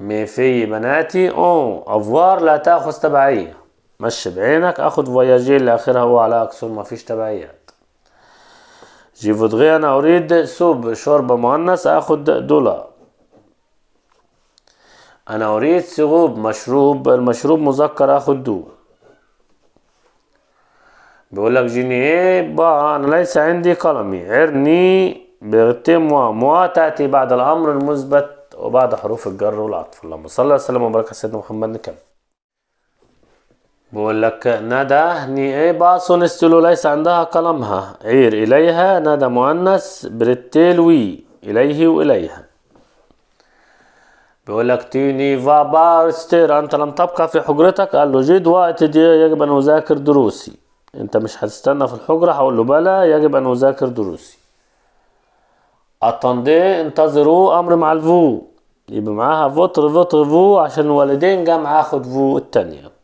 مي في بناتي او افوار لا تاخذ تبعيه مشي بعينك اخد فواياجير لاخرها هو على اكسون مفيش تبعيات جي فودغي انا اريد سوب شوربة مؤنث اخد دولار انا اريد سغوب مشروب المشروب مذكر اخد دو بيقول لك جيني إيه، با انا ليس عندي قلمي عرني بغتي موا موا تاتي بعد الامر المثبت وبعد حروف الجر والعطف اللهم صل وسلم وبارك على سيدنا محمد نكمل بقول لك ندى نيئباس استلو ليس عندها قلمها عير إليها ندى مؤنث بريتيل وي إليه وإليها بيقول لك تيني بارستير أنت لم تبقى في حجرتك قال له جيد وقت دي يجب أن أذاكر دروسي أنت مش هتستنى في الحجرة هقول له بلا يجب أن أذاكر دروسي اتندي انتظروا أمر مع الفو يبقى معاها فوتر فوتر فو عشان الوالدين جمع اخد فو التانية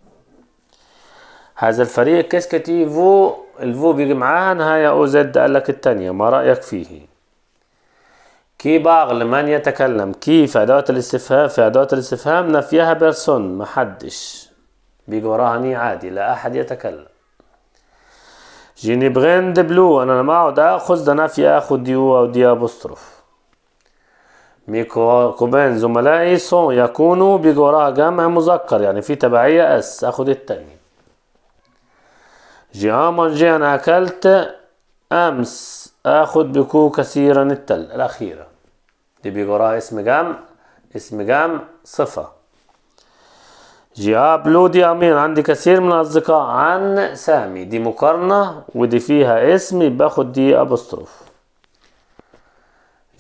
هذا الفريق كاسكتي فو الفو بيجي معاها نهاية او زد قال لك التانية ما رأيك فيه كي باغ لمن يتكلم كي في أدوات الاستفهام في أدوات الاستفهام نفيها بيرسون محدش بيجي وراها ني عادي لا أحد يتكلم جيني بغين بلو أنا لما أقعد أخذ ده نفي آخذ دي أو دي أبوستروف كوبين زملائي سون يكونوا بيجي وراها جمع مذكر يعني في تبعية أس آخذ التانية جهاما مانجي أنا أكلت أمس آخذ بكو كثيرا التل الأخيرة دي بيقرا اسم جام اسم جام صفة جهاب لودي أمين عندي كثير من الأصدقاء عن سامي دي مقارنة ودي فيها اسم يبقى باخد دي أبوستروف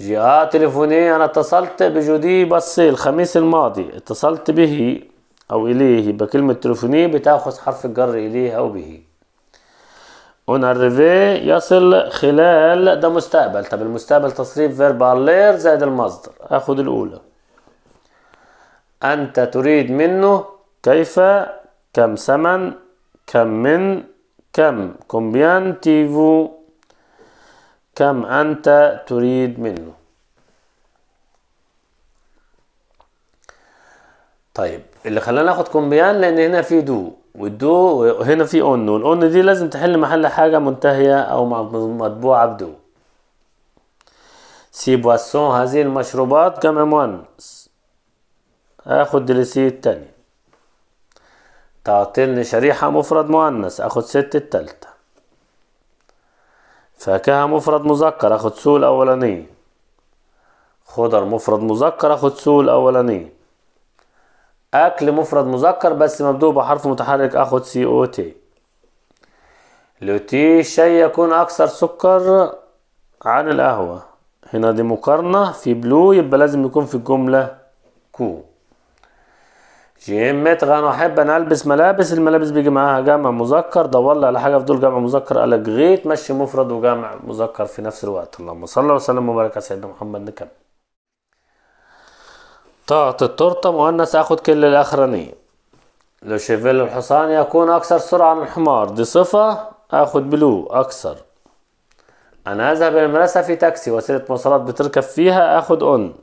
جهة تليفونية أنا اتصلت بجودي بس الخميس الماضي اتصلت به أو إليه يبقى كلمة تليفونية بتاخد حرف الجر إليه أو به اون اريفي يصل خلال ده مستقبل طب المستقبل تصريف فيرب على لير زائد المصدر اخد الاولى انت تريد منه كيف كم ثمن كم من كم كومبيان تيفو كم انت تريد منه طيب اللي خلانا ناخد كومبيان لان هنا في دو والدو هنا في اون والاون دي لازم تحل محل حاجه منتهيه او مطبوعه بدو سي بواسون هذه المشروبات جمع مؤنث اخد لسي التاني تعطيني شريحة مفرد مؤنث اخد ست التالتة فاكهة مفرد مذكر اخد سول اولاني خضر مفرد مذكر اخد سول اولاني اكل مفرد مذكر بس مبدوء بحرف متحرك اخد سي او تي لوتي شيء يكون اكثر سكر عن القهوة هنا دي مقارنة في بلو يبقى لازم يكون في الجملة كو جيم جيمت أنا احب ان البس ملابس الملابس بيجي معاها جمع مذكر دور لي على حاجه في دول جمع مذكر قالك غيت مشي مفرد وجمع مذكر في نفس الوقت اللهم صل وسلم وبارك على سيدنا محمد نكمل طاقة التورتة مؤنث أخذ كل الأخرانية لو شيفيل الحصان يكون أكثر سرعة من الحمار دي صفة أخذ بلو أكثر أنا أذهب إلى المدرسة في تاكسي وسيلة مواصلات بتركب فيها أخذ أون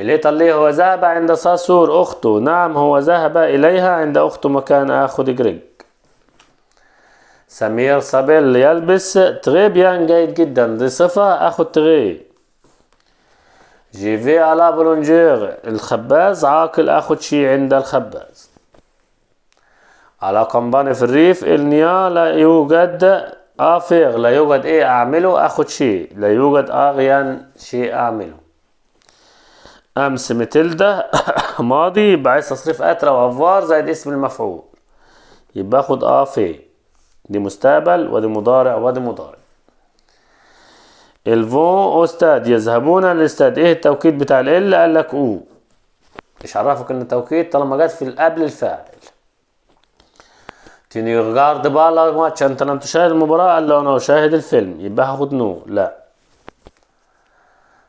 اللي طلي هو ذهب عند ساسور أخته نعم هو ذهب إليها عند أخته مكان أخذ جريج سمير صابيل يلبس تغيب بيان جيد جدا دي صفة اخد تغيب جي في على بلونجير الخباز عاقل اخد شي عند الخباز على كمباني في الريف النيا لا يوجد افير لا يوجد ايه اعمله اخد شي لا يوجد اغيان شي اعمله امس متلدة ماضي يبقى عايز تصريف اترا وافار زائد اسم المفعول يبقى اخد افير دي مستقبل ودي مضارع ودي مضارع الفو استاد يذهبون للاستاد ايه التوكيد بتاع ال قال لك او مش عرفك ان التوكيد طالما جت في قبل الفاعل تينيغارد بالا ماتش انت لم تشاهد المباراة قال له انا اشاهد الفيلم يبقى هاخد نو لا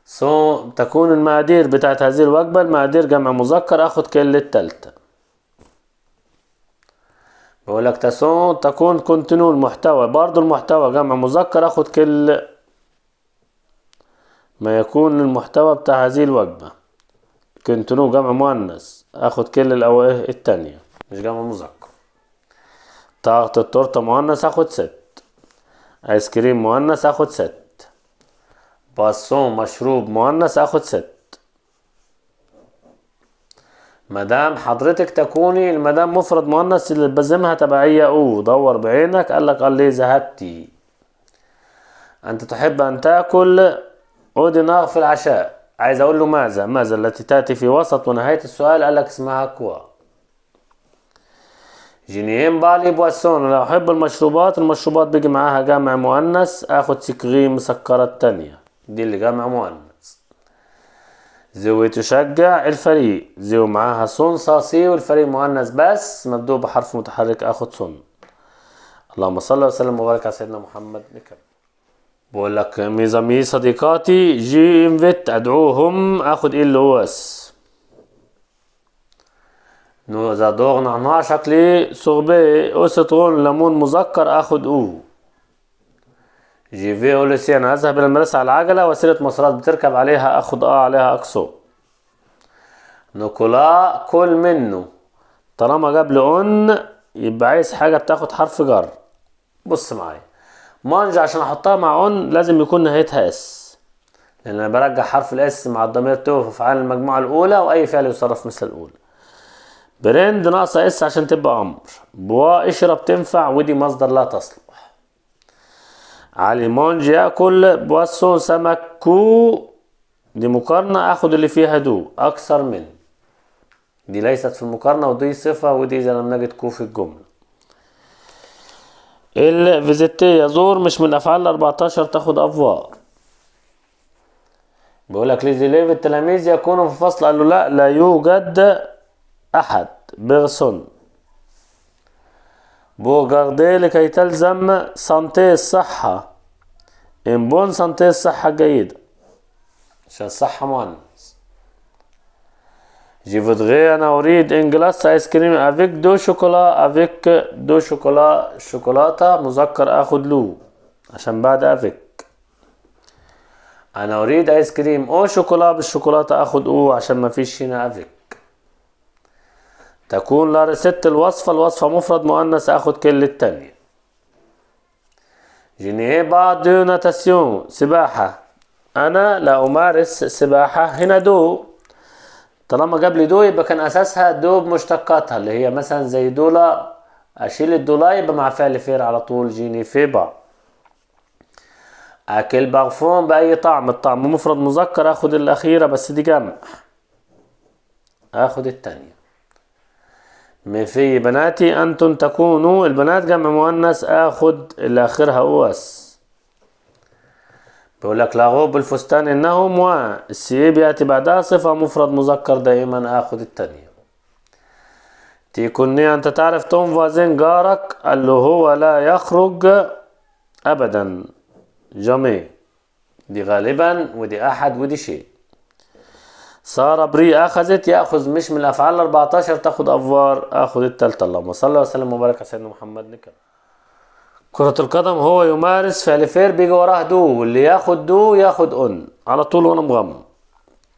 سو تكون المقادير بتاعت هذه الوجبة المقادير جمع مذكر اخد كل التالتة بقول لك تسون تكون كونتينو المحتوى برضو المحتوى جمع مذكر اخد كل ما يكون المحتوى بتاع هذه الوجبة كنتنو جمع مؤنث اخد كل الأوائل التانية مش جمع مذكر طاقة التورتة مؤنث اخد ست ايس كريم مؤنث اخد ست باسون مشروب مؤنث اخد ست مدام حضرتك تكوني المدام مفرد مؤنث اللي بزمها تبعية او دور بعينك قالك قال لي ذهبتي انت تحب ان تاكل اودينار في العشاء عايز اقول له ماذا ماذا التي تاتي في وسط ونهايه السؤال قال لك اسمها كوا جينيين بالي بواسون انا احب المشروبات المشروبات بيجي معاها جمع مؤنث اخد سكري مسكره تانية دي اللي جمع مؤنث زوي تشجع الفريق زو معاها سون صاصي والفريق مؤنث بس مبدوء بحرف متحرك اخد سون اللهم صل وسلم وبارك على سيدنا محمد نكمل بقول لك ميزامي صديقاتي جي انفيت ادعوهم اخد ايه اللي هو اس زادور نعنا شكلي سوربي او سترون لمون مذكر اخد او جي في او لسي انا اذهب الى المدرسة على العجلة وسيلة مسارات بتركب عليها اخد اه عليها اقصو نوكولا كل منه طالما جاب لي اون يبقى عايز حاجة بتاخد حرف جر بص معايا مانج عشان احطها مع اون لازم يكون نهايتها اس لان انا برجع حرف الاس مع الضمير تو في افعال المجموعه الاولى واي فعل يصرف مثل الاولى برند ناقصه اس عشان تبقى امر بوا اشرب تنفع ودي مصدر لا تصلح علي مانج ياكل بواسو سمك كو دي مقارنه اخد اللي فيها دو اكثر من دي ليست في المقارنه ودي صفه ودي اذا لم نجد كو في الجمله الفيزيتي يزور مش من افعال 14 تاخد افوار بيقول لك ليزي ليف التلاميذ يكونوا في الفصل قال له لا لا يوجد احد بيرسون بوغاردي لكي تلزم سانتي الصحة إن بون سانتي الصحة جيدة عشان الصحة مهمة Je voudrais أنا أريد une glace آيس كريم avec دو شوكولا avec دو شوكولا شوكولاتة مذكر آخد لو عشان بعد avec أنا أريد آيس كريم أو شوكولا بالشوكولاتة آخد أو عشان مفيش هنا avec تكون لا ريست الوصفة الوصفة مفرد مؤنث آخد كل التانية. Je n'ai pas de natation سباحة أنا لا أمارس سباحة هنا دو طالما جاب لي دو يبقى كان اساسها دو بمشتقاتها اللي هي مثلا زي دولا اشيل الدولا يبقى مع فعل فير على طول جيني فيبا اكل بغفون باي طعم الطعم مفرد مذكر اخد الاخيره بس دي جمع اخد التانية في بناتي انتم تكونوا البنات جمع مؤنث اخد الاخرها اوس يقول لك لاغو بالفستان موا السي بيأتي بعدها صفة مفرد مذكر دائما آخذ التانية تيكوني أنت تعرف توم فازين جارك اللي هو لا يخرج أبدا جميع دي غالبا ودي أحد ودي شيء صار بري أخذت يأخذ مش من الأفعال 14 تأخذ أفوار أخذ التالتة اللهم صل وسلم وبارك على سيدنا محمد نكمل كرة القدم هو يمارس فعل فير بيجي وراه دو واللي ياخد دو ياخد اون على طول وانا مغمض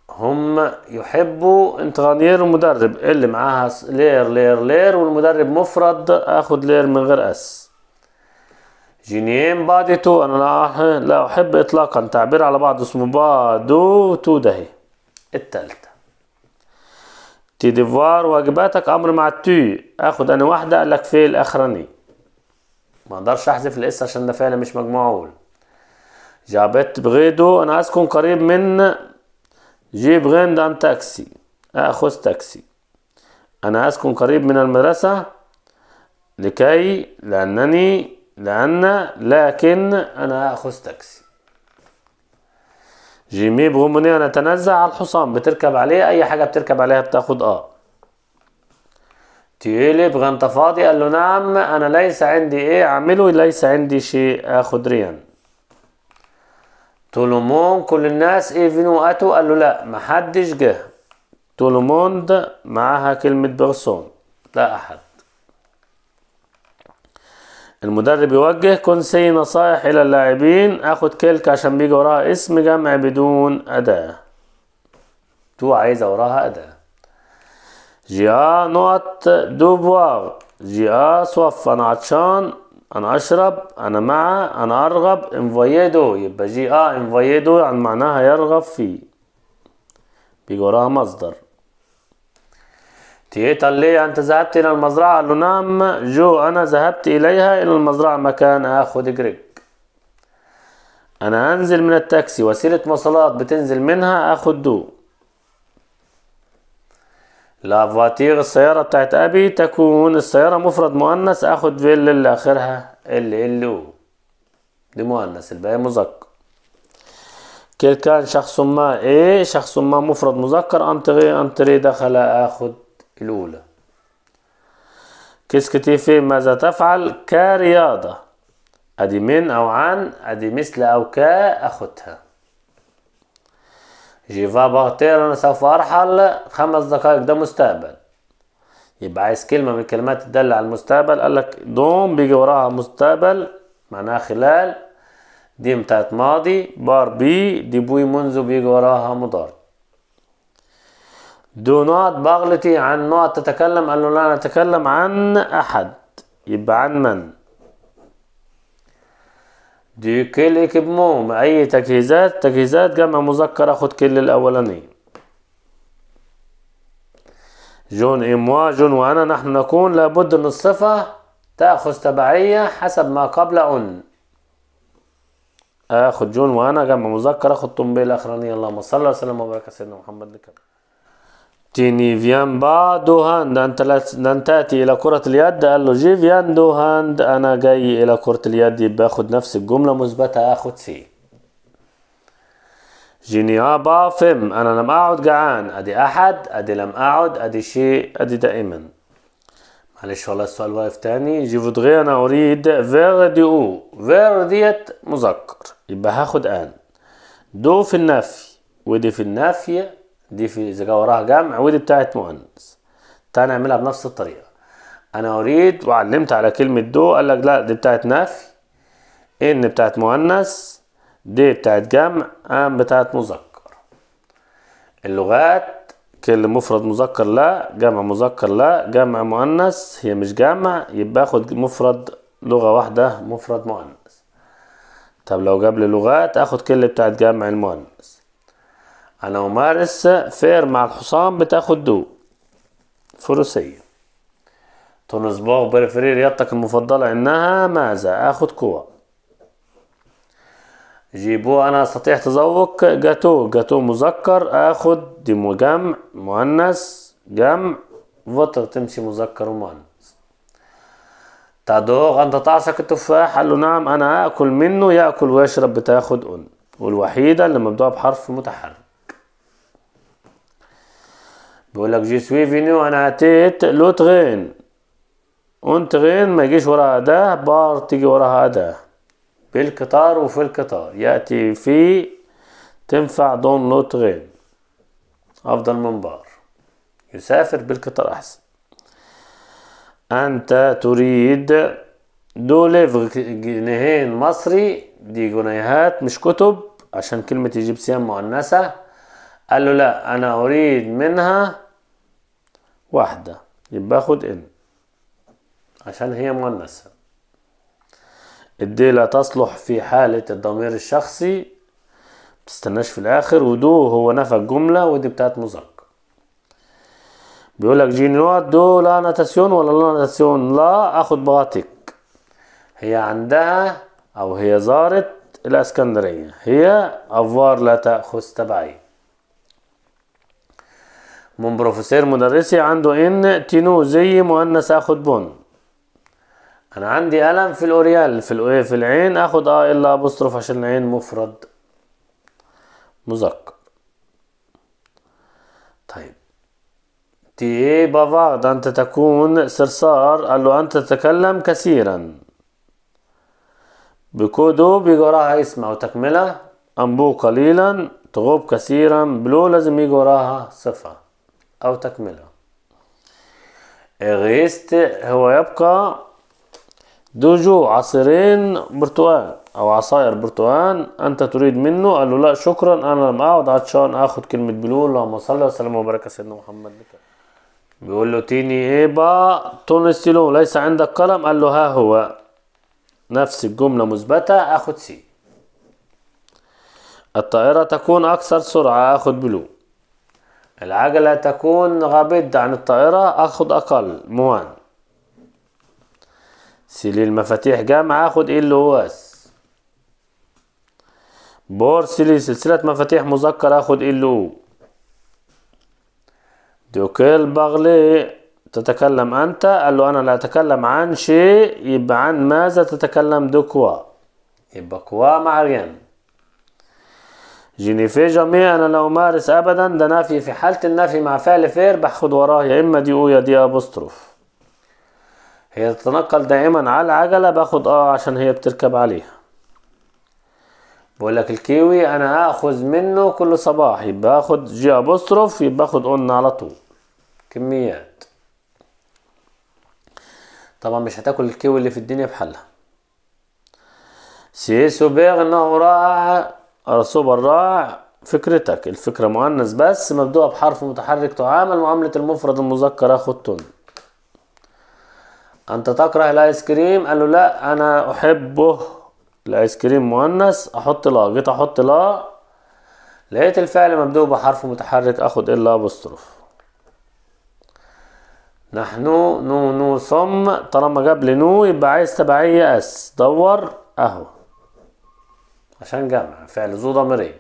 هم يحبوا انترانير المدرب اللي معاها لير لير لير والمدرب مفرد اخد لير من غير اس جينيين تو انا لا احب اطلاقا تعبير على بعض اسمه بادو تو دهي التالتة تي ديفوار واجباتك امر مع التو اخد انا واحدة قالك في الاخراني ما اقدرش احذف الاس عشان ده فعلا مش مجموعول جابت بغيدو انا اسكن قريب من جيب غند ان تاكسي آه، اخذ تاكسي انا اسكن قريب من المدرسة لكي لانني لان لكن انا اخذ تاكسي جيمي بغموني انا تنزع على الحصان بتركب عليه اي حاجة بتركب عليها بتاخد اه تقلب إيه، بغنت فاضي قال له نعم انا ليس عندي ايه اعمله ليس عندي شيء اخد ريان تولومون كل الناس ايه فينو اتو قال له لا محدش جه تولوموند معاها كلمة بيرسون لا احد المدرب يوجه كونسي نصايح الى اللاعبين اخد كلك عشان بيجي وراها اسم جمع بدون اداة تو عايزة وراها اداة جي نوت دو بوار جي ا صف انا عطشان انا اشرب انا مع انا ارغب انفايدو يبقى جي جاء انفايدو يعني معناها يرغب فيه بيجي وراها مصدر تيتا قال لي انت ذهبت الى المزرعه قال له نعم جو انا ذهبت اليها الى المزرعه مكان اخذ جريج انا انزل من التاكسي وسيله مواصلات بتنزل منها اخد دو لافاتير السيارة بتاعت أبي تكون السيارة مفرد مؤنث أخد فيل اللي آخرها ال ال دي مؤنث الباقي مذكر كل كان شخص ما إيه شخص ما مفرد مذكر أنتري أنتري دخل آخد الأولى كيس في ماذا تفعل كرياضة أدي من أو عن أدي مثل أو كا أخدها جيفا باغتير أنا سوف أرحل خمس دقائق ده مستقبل يبقى عايز كلمة من الكلمات تدل على المستقبل قال لك دوم بيجي وراها مستقبل معناها خلال دي بتاعت ماضي بار بي دي بوي منذ بيجي وراها مضارع دو نوت بغلتي عن نوت تتكلم قال له لا نتكلم عن أحد يبقى عن من دي كل اكيبمون اي تجهيزات تجهيزات جمع مذكر اخد كل الاولاني جون اموا جون وانا نحن نكون لابد ان الصفة تأخذ تبعية حسب ما قبل ان اخد آه، جون وانا جمع مذكر اخد طنبيل الاخراني اللهم صل وسلم وبارك على سيدنا محمد الكريم جيني فيان با دو هاند أنت لن تأتي إلى كرة اليد قال له جي فيان دو هاند أنا جاي إلى كرة اليد يبقى آخد نفس الجملة مثبتة آخد سي جيني با فم أنا لم اعد جعان أدي أحد أدي لم اعد أدي شيء أدي دائما معلش والله السؤال واقف تاني جي فودغي أنا أريد فير دي أو فير ديت مذكر يبقى هاخد أن دو في النفي ودي في النافية دي في اذا جا وراها جمع ودي بتاعت مؤنث تعال نعملها بنفس الطريقه انا اريد وعلمت على كلمه دو قال لك لا دي بتاعت نفي ان بتاعت مؤنث دي بتاعت جمع ام بتاعت مذكر اللغات كل مفرد مذكر لا جمع مذكر لا جمع مؤنث هي مش جمع يبقى اخد مفرد لغه واحده مفرد مؤنث طب لو جاب لي لغات اخد كل بتاعت جمع المؤنث أنا أمارس فير مع الحصان بتاخد دو فروسية تونس باغ بريفري رياضتك المفضلة إنها ماذا آخد كوة جيبو أنا أستطيع تذوق جاتو جاتو مذكر آخد دي جمع مؤنث جمع فطر تمشي مذكر ومؤنث تادوغ أنت تعشق التفاح قال له نعم أنا آكل منه يأكل ويشرب بتاخد أن والوحيدة اللي مبدوعة بحرف متحرك بيقول لك جي سوي فينيو انا اتيت لو ترين اون ترين ما يجيش وراها هذا بار تيجي وراها ده بالقطار وفي القطار ياتي في تنفع دون لو ترين افضل من بار يسافر بالقطار احسن انت تريد دو ليفغ جنيهين مصري دي جنيهات مش كتب عشان كلمة إيجيبسيان مؤنثة قال له لا أنا أريد منها واحدة يبقى اخد ان عشان هي مؤنثة الدي لا تصلح في حالة الضمير الشخصي متستناش في الآخر ودو هو نفى الجملة ودي بتاعت مذكر بيقولك جينيوات دو لا ناتاسيون ولا لا ناتاسيون لا اخد باتيك هي عندها او هي زارت الاسكندرية هي افوار لا تأخذ تبعي من بروفيسور مدرسي عنده ان تينو زي مؤنث اخد بون انا عندي الم في الاوريال في الايه في العين اخد اه الا ابوستروف عشان العين مفرد مذكر طيب تي ايه بافارد انت تكون سرسار قال له انت تتكلم كثيرا بكودو بيجي وراها اسمع وتكمله امبو قليلا تغوب كثيرا بلو لازم يجي وراها صفه أو تكملة غيست هو يبقى دوجو عصيرين برتقال أو عصاير برتقال أنت تريد منه قال له لا شكرا أنا لم أقعد عطشان آخد كلمة بلول اللهم صل وسلم وبارك على سيدنا محمد بيقول له تيني إيبا تونستيلو ليس عندك قلم قال له ها هو نفس الجملة مثبتة آخد سي الطائرة تكون أكثر سرعة آخد بلو العجلة تكون غابت عن الطائرة اخد اقل موان سيلي المفاتيح جامعة اخد اللي هو اس بور سيلي سلسلة مفاتيح مذكر اخد اللي هو دوكيل بغلي تتكلم انت قال له انا لا اتكلم عن شيء يبقى عن ماذا تتكلم دوكوا يبقى كوا مع ريان. جينيفي جميع أنا لا أمارس أبدا ده نفي في حالة النفي مع فعل فير باخد وراه يا إما دي أو يا دي أبوستروف هي تتنقل دائما على العجلة باخد آه عشان هي بتركب عليها بقول لك الكيوي أنا اخذ منه كل صباح يبقى آخد جي أبوستروف يبقى آخد قلنا على طول كميات طبعا مش هتاكل الكيوي اللي في الدنيا بحالها سي سوبيغ انه رائع أرسوب الراع فكرتك الفكرة مؤنث بس مبدوءة بحرف متحرك تعامل معاملة المفرد المذكر اخد التون أنت تكره الآيس كريم قال له لا أنا أحبه الآيس كريم مؤنث أحط لا جيت أحط لا لقيت الفعل مبدوء بحرف متحرك أخد إلا إيه أبوستروف نحن نو نو ثم طالما جاب لي نو يبقى عايز تبعية اس دور أهو عشان جمع فعل ذو ضميرين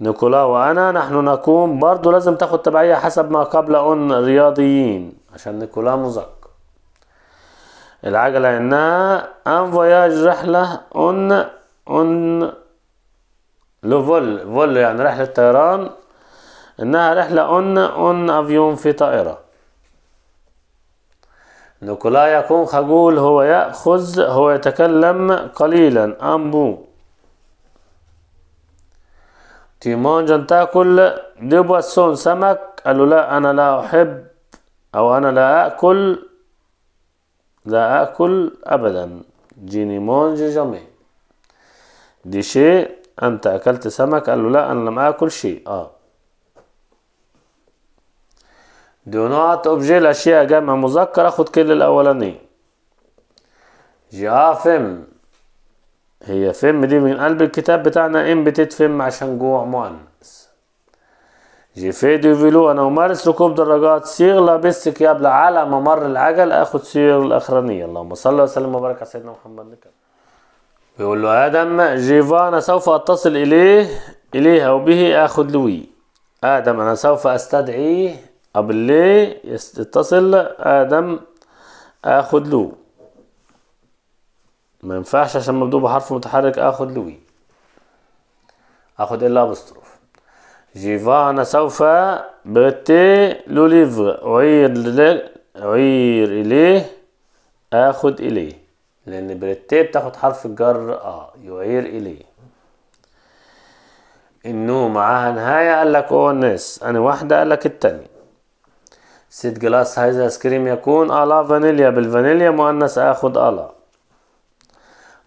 نيكولا وأنا نحن نقوم برضو لازم تاخد تبعية حسب ما قبل أن رياضيين عشان نيكولا مذكر العجلة إنها أن فياج رحلة أن أن لو فول فول يعني رحلة طيران إنها رحلة أن أن أفيون في طائرة نقول لا آية يكون خجول هو يأخذ هو يتكلم قليلا أمبو تيمون جن تأكل ديبوسون سمك قال له لا أنا لا أحب أو أنا لا أكل لا أكل أبدا جيني مون جي جمي دي شيء أنت أكلت سمك قال له لا أنا لم أكل شيء آه دو نوت اوبجي الاشياء جمع مذكر اخد كل الاولاني جا فم هي فم دي من قلب الكتاب بتاعنا امبتت بتتفم عشان جوع مؤنس جيفي دي فيلو انا امارس ركوب دراجات سيغ لابس كياب على ممر العجل اخد سيغ الاخرانيه اللهم صل وسلم وبارك على سيدنا محمد نكر بيقول له آدم جيفانا سوف أتصل إليه إليها وبه أخد لوي آدم أنا سوف أستدعيه أبلي يتصل آدم آخد لو ما ينفعش عشان مبدوء بحرف متحرك آخد لوي آخد إلا بستروف جيفانا أنا سوف بغتي لو ليفر أعير أعير إليه آخد إليه لأن بريتي بتاخد حرف الجر آه يعير إليه انه معاها نهاية قال لك أوه الناس أنا واحدة قال لك التانية ست جلاس هايز ايس كريم يكون ألا فانيليا بالفانيليا مؤنث آخد ألا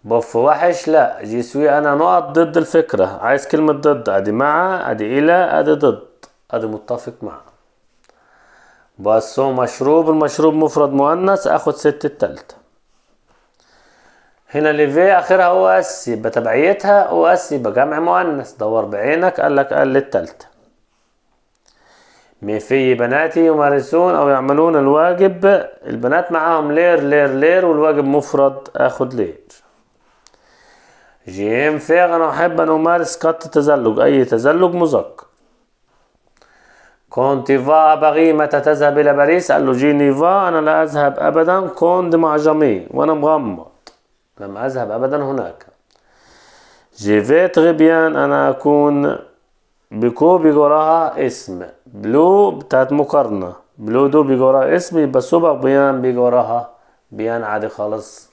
بوف وحش لا جيسوي أنا نقط ضد الفكرة عايز كلمة ضد أدي مع أدي إلى أدي ضد أدي متفق مع بس هو مشروب المشروب مفرد مؤنث آخد ست التالتة هنا ليفي آخرها أو أس يبقى تبعيتها أو أس يبقى جمع مؤنث دور بعينك قالك قال التالتة في بناتي يمارسون او يعملون الواجب البنات معاهم لير لير لير والواجب مفرد اخد لير جيم فيغ انا احب ان امارس قط تزلج اي تزلج مذكر كنت فا أبغي متى تذهب إلى باريس قال له جيني فا أنا لا أذهب أبدا كوند مع جامي وأنا مغمض لم أذهب أبدا هناك جي في تري بيان أنا أكون بيكو وراها اسم بلو بتاعت مقارنة بلو دو وراها اسم يبقى سوبر بيان وراها بيان عادي خالص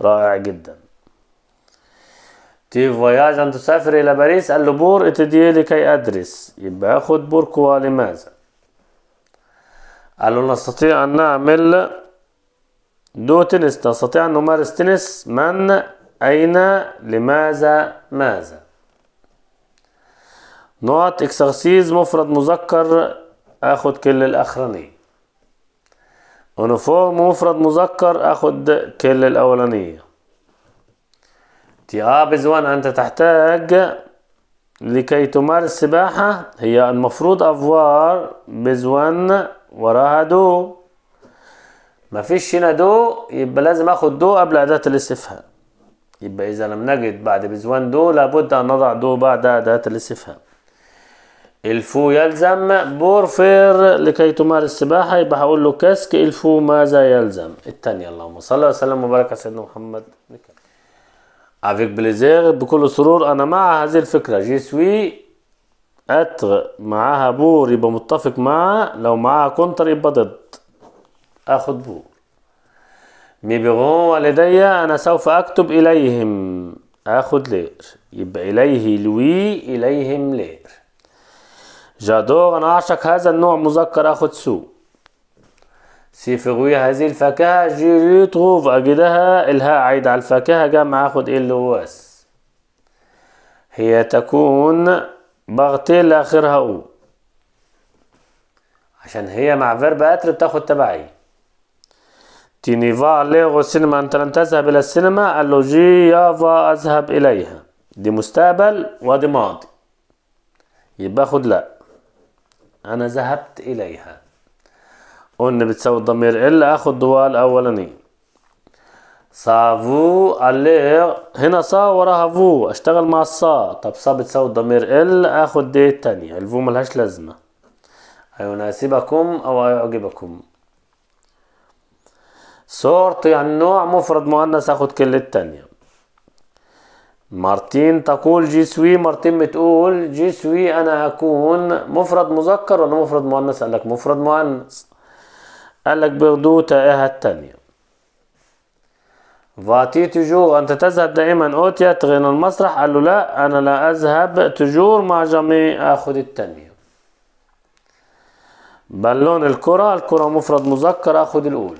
رائع جدا تي فواياج أن تسافر إلى باريس قال له بور اتدي لكي أدرس يبقى أخد بوركوا لماذا قال له نستطيع أن نعمل دو تنس نستطيع أن نمارس تنس من أين لماذا ماذا نقط اكسرسيز مفرد مذكر اخد كل الاخرانية اونيفورم مفرد مذكر اخد كل الاولانية تي ابز وان انت تحتاج لكي تمارس سباحة هي المفروض افوار بزوان وراها دو مفيش هنا دو يبقى لازم اخد دو قبل اداة الاستفهام يبقى اذا لم نجد بعد بزوان دو لابد ان نضع دو بعد اداة الاستفهام الفو يلزم بورفير لكي تمارس السباحة يبقى هقول له كاسك الفو ماذا يلزم التانية اللهم صل وسلم وبارك على سيدنا محمد افيك بليزير بكل سرور انا مع هذه الفكرة جي سوي اتر معاها بور يبقى متفق معاها لو معاها كونتر يبقى ضد اخد بور مي بيغون والدي انا سوف اكتب اليهم اخد لير يبقى اليه لوي اليهم لير جادوغ أعشق هذا النوع مذكر أخد سو سي فيغوي هذه الفاكهة جي تروف أجدها الهاء عيد على الفاكهة جامعة أخد إل إيه واس هي تكون بغتيل آخرها أو عشان هي مع فيرب أتر بتاخد تبعي فا ليغو سينما أنت لن تذهب إلى السينما جي يافا أذهب إليها دي مستقبل ودي ماضي يبقى خد لأ أنا ذهبت إليها قلنا بتساوي الضمير إلا أخذ ضوال أولاني صافو أليغ هنا صا وراها فو أشتغل مع الصا طب صا بتساوي الضمير إل آخد دي التانية الفو ملهاش لازمة أيناسبكم أيوة أو أيعجبكم سورت يعني نوع مفرد مؤنث آخد كل التانية مارتين تقول جي سوي مارتين بتقول جي سوي انا هكون مفرد مذكر ولا مفرد مؤنث قال لك مفرد مؤنث قال لك بغدو تائها التانية فاتي تجور أنت تذهب دائما أوتيا تغنى المسرح قال له لا أنا لا أذهب تجور مع جميع أخذ التانية بالون الكرة الكرة مفرد مذكر أخذ الأولى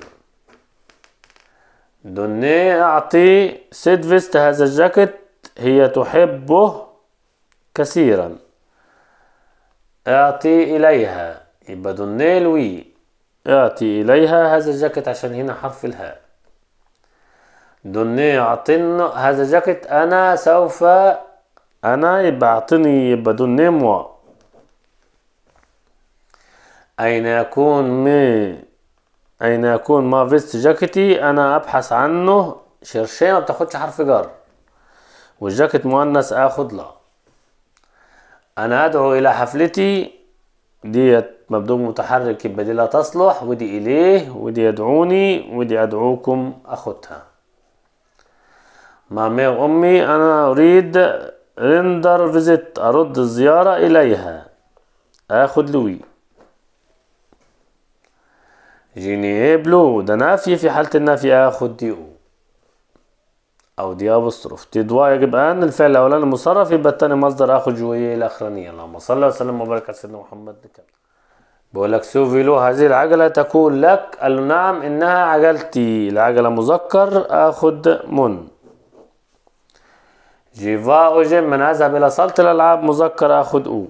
دوني أعطي سيدفست هذا الجاكيت هي تحبه كثيرا اعطي إليها يبقى دونيل وي اعطي إليها هذا الجاكيت عشان هنا حرف الهاء دوني أعطن هذا الجاكيت أنا سوف أنا يبقى أعطني يبقى دوني موا أين يكون مي أين يكون ما فيست جاكيتي أنا أبحث عنه شرشية ما بتاخدش حرف جر والجاكيت مؤنث اخد لا انا ادعو الى حفلتي ديت مبدوء متحرك يبقى دي لا تصلح ودي اليه ودي يدعوني ودي ادعوكم اخدها مامي وامي انا اريد رندر فيزيت ارد الزيارة اليها اخد لوي جيني إيه بلو ده نافي في حالة النفي اخد دي او او دي ابوستروف تي دوا يجب ان الفعل الاولاني مصرف يبقى الثاني مصدر اخو جويه الاخرانيه اللهم صل وسلم وبارك على سيدنا محمد نكمل بقول لك سوفي له هذه العجله تكون لك قال له نعم انها عجلتي العجله مذكر اخد من جيفا جيم من اذهب الى صاله الالعاب مذكر اخد او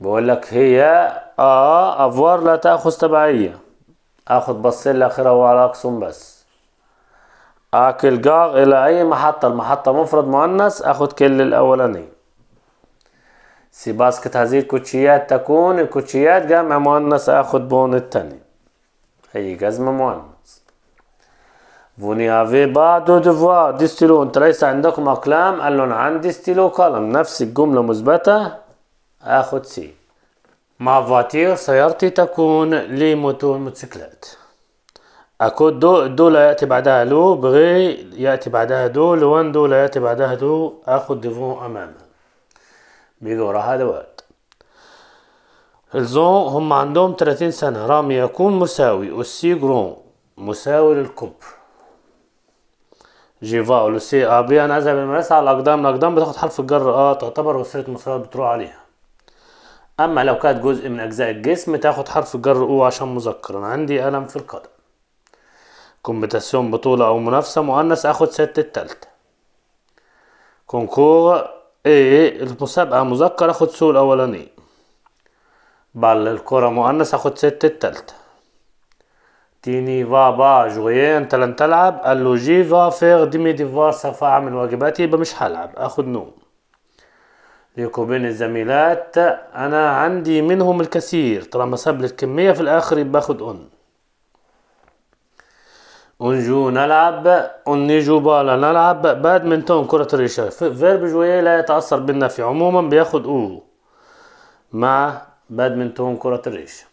بقول لك هي اه افوار لا تاخذ تبعيه اخد بصين لاخرها وعلى اقسم بس اكل جار إلى أي محطة المحطة مفرد مؤنث أخد كل الأولاني سي باسكت هذه الكوتشيات تكون الكوتشيات جمع مؤنث أخد بون التاني أي جزمة مؤنث فوني افي avez دو de دي ستيلو انت ليس عندكم أقلام قال لهم عندي ستيلو قلم نفس الجملة مثبتة آخد سي ما فاتير سيارتي تكون لي موتور موتوسيكلات اكو دو دو لا ياتي بعدها لو بغي ياتي بعدها دو لوان دو لا ياتي بعدها دو اخذ ديفون امام بيجي وراها دوات الزون هم عندهم 30 سنة رام يكون مساوي سي جرون مساوي للكوب جيفا سي ابي انا اذهب المدرسة على الاقدام الاقدام بتاخد حرف الجر اه تعتبر وسيلة مساواة بتروح عليها اما لو كانت جزء من اجزاء الجسم تاخد حرف الجر او عشان مذكر انا عندي الم في القدم كومبيتاسيون بطولة أو منافسة مؤنث أخد ست التالتة كونكور إيه المسابقة مذكر أخد سوق الأولاني بل الكرة مؤنث أخد ست التالتة تيني فا با جويي انت لن تلعب قال له جي فا فيغ ديمي ديفوار سوف اعمل واجباتي يبقى مش هلعب اخد نوم ليكو بين الزميلات انا عندي منهم الكثير طالما ساب الكميه في الاخر يبقى اخد اون ونجو نلعب ونيجو بالا نلعب بادمنتون كرة الريشة فيرب جويه لا يتأثر بالنفي عموما بياخد او مع بادمنتون كرة الريشة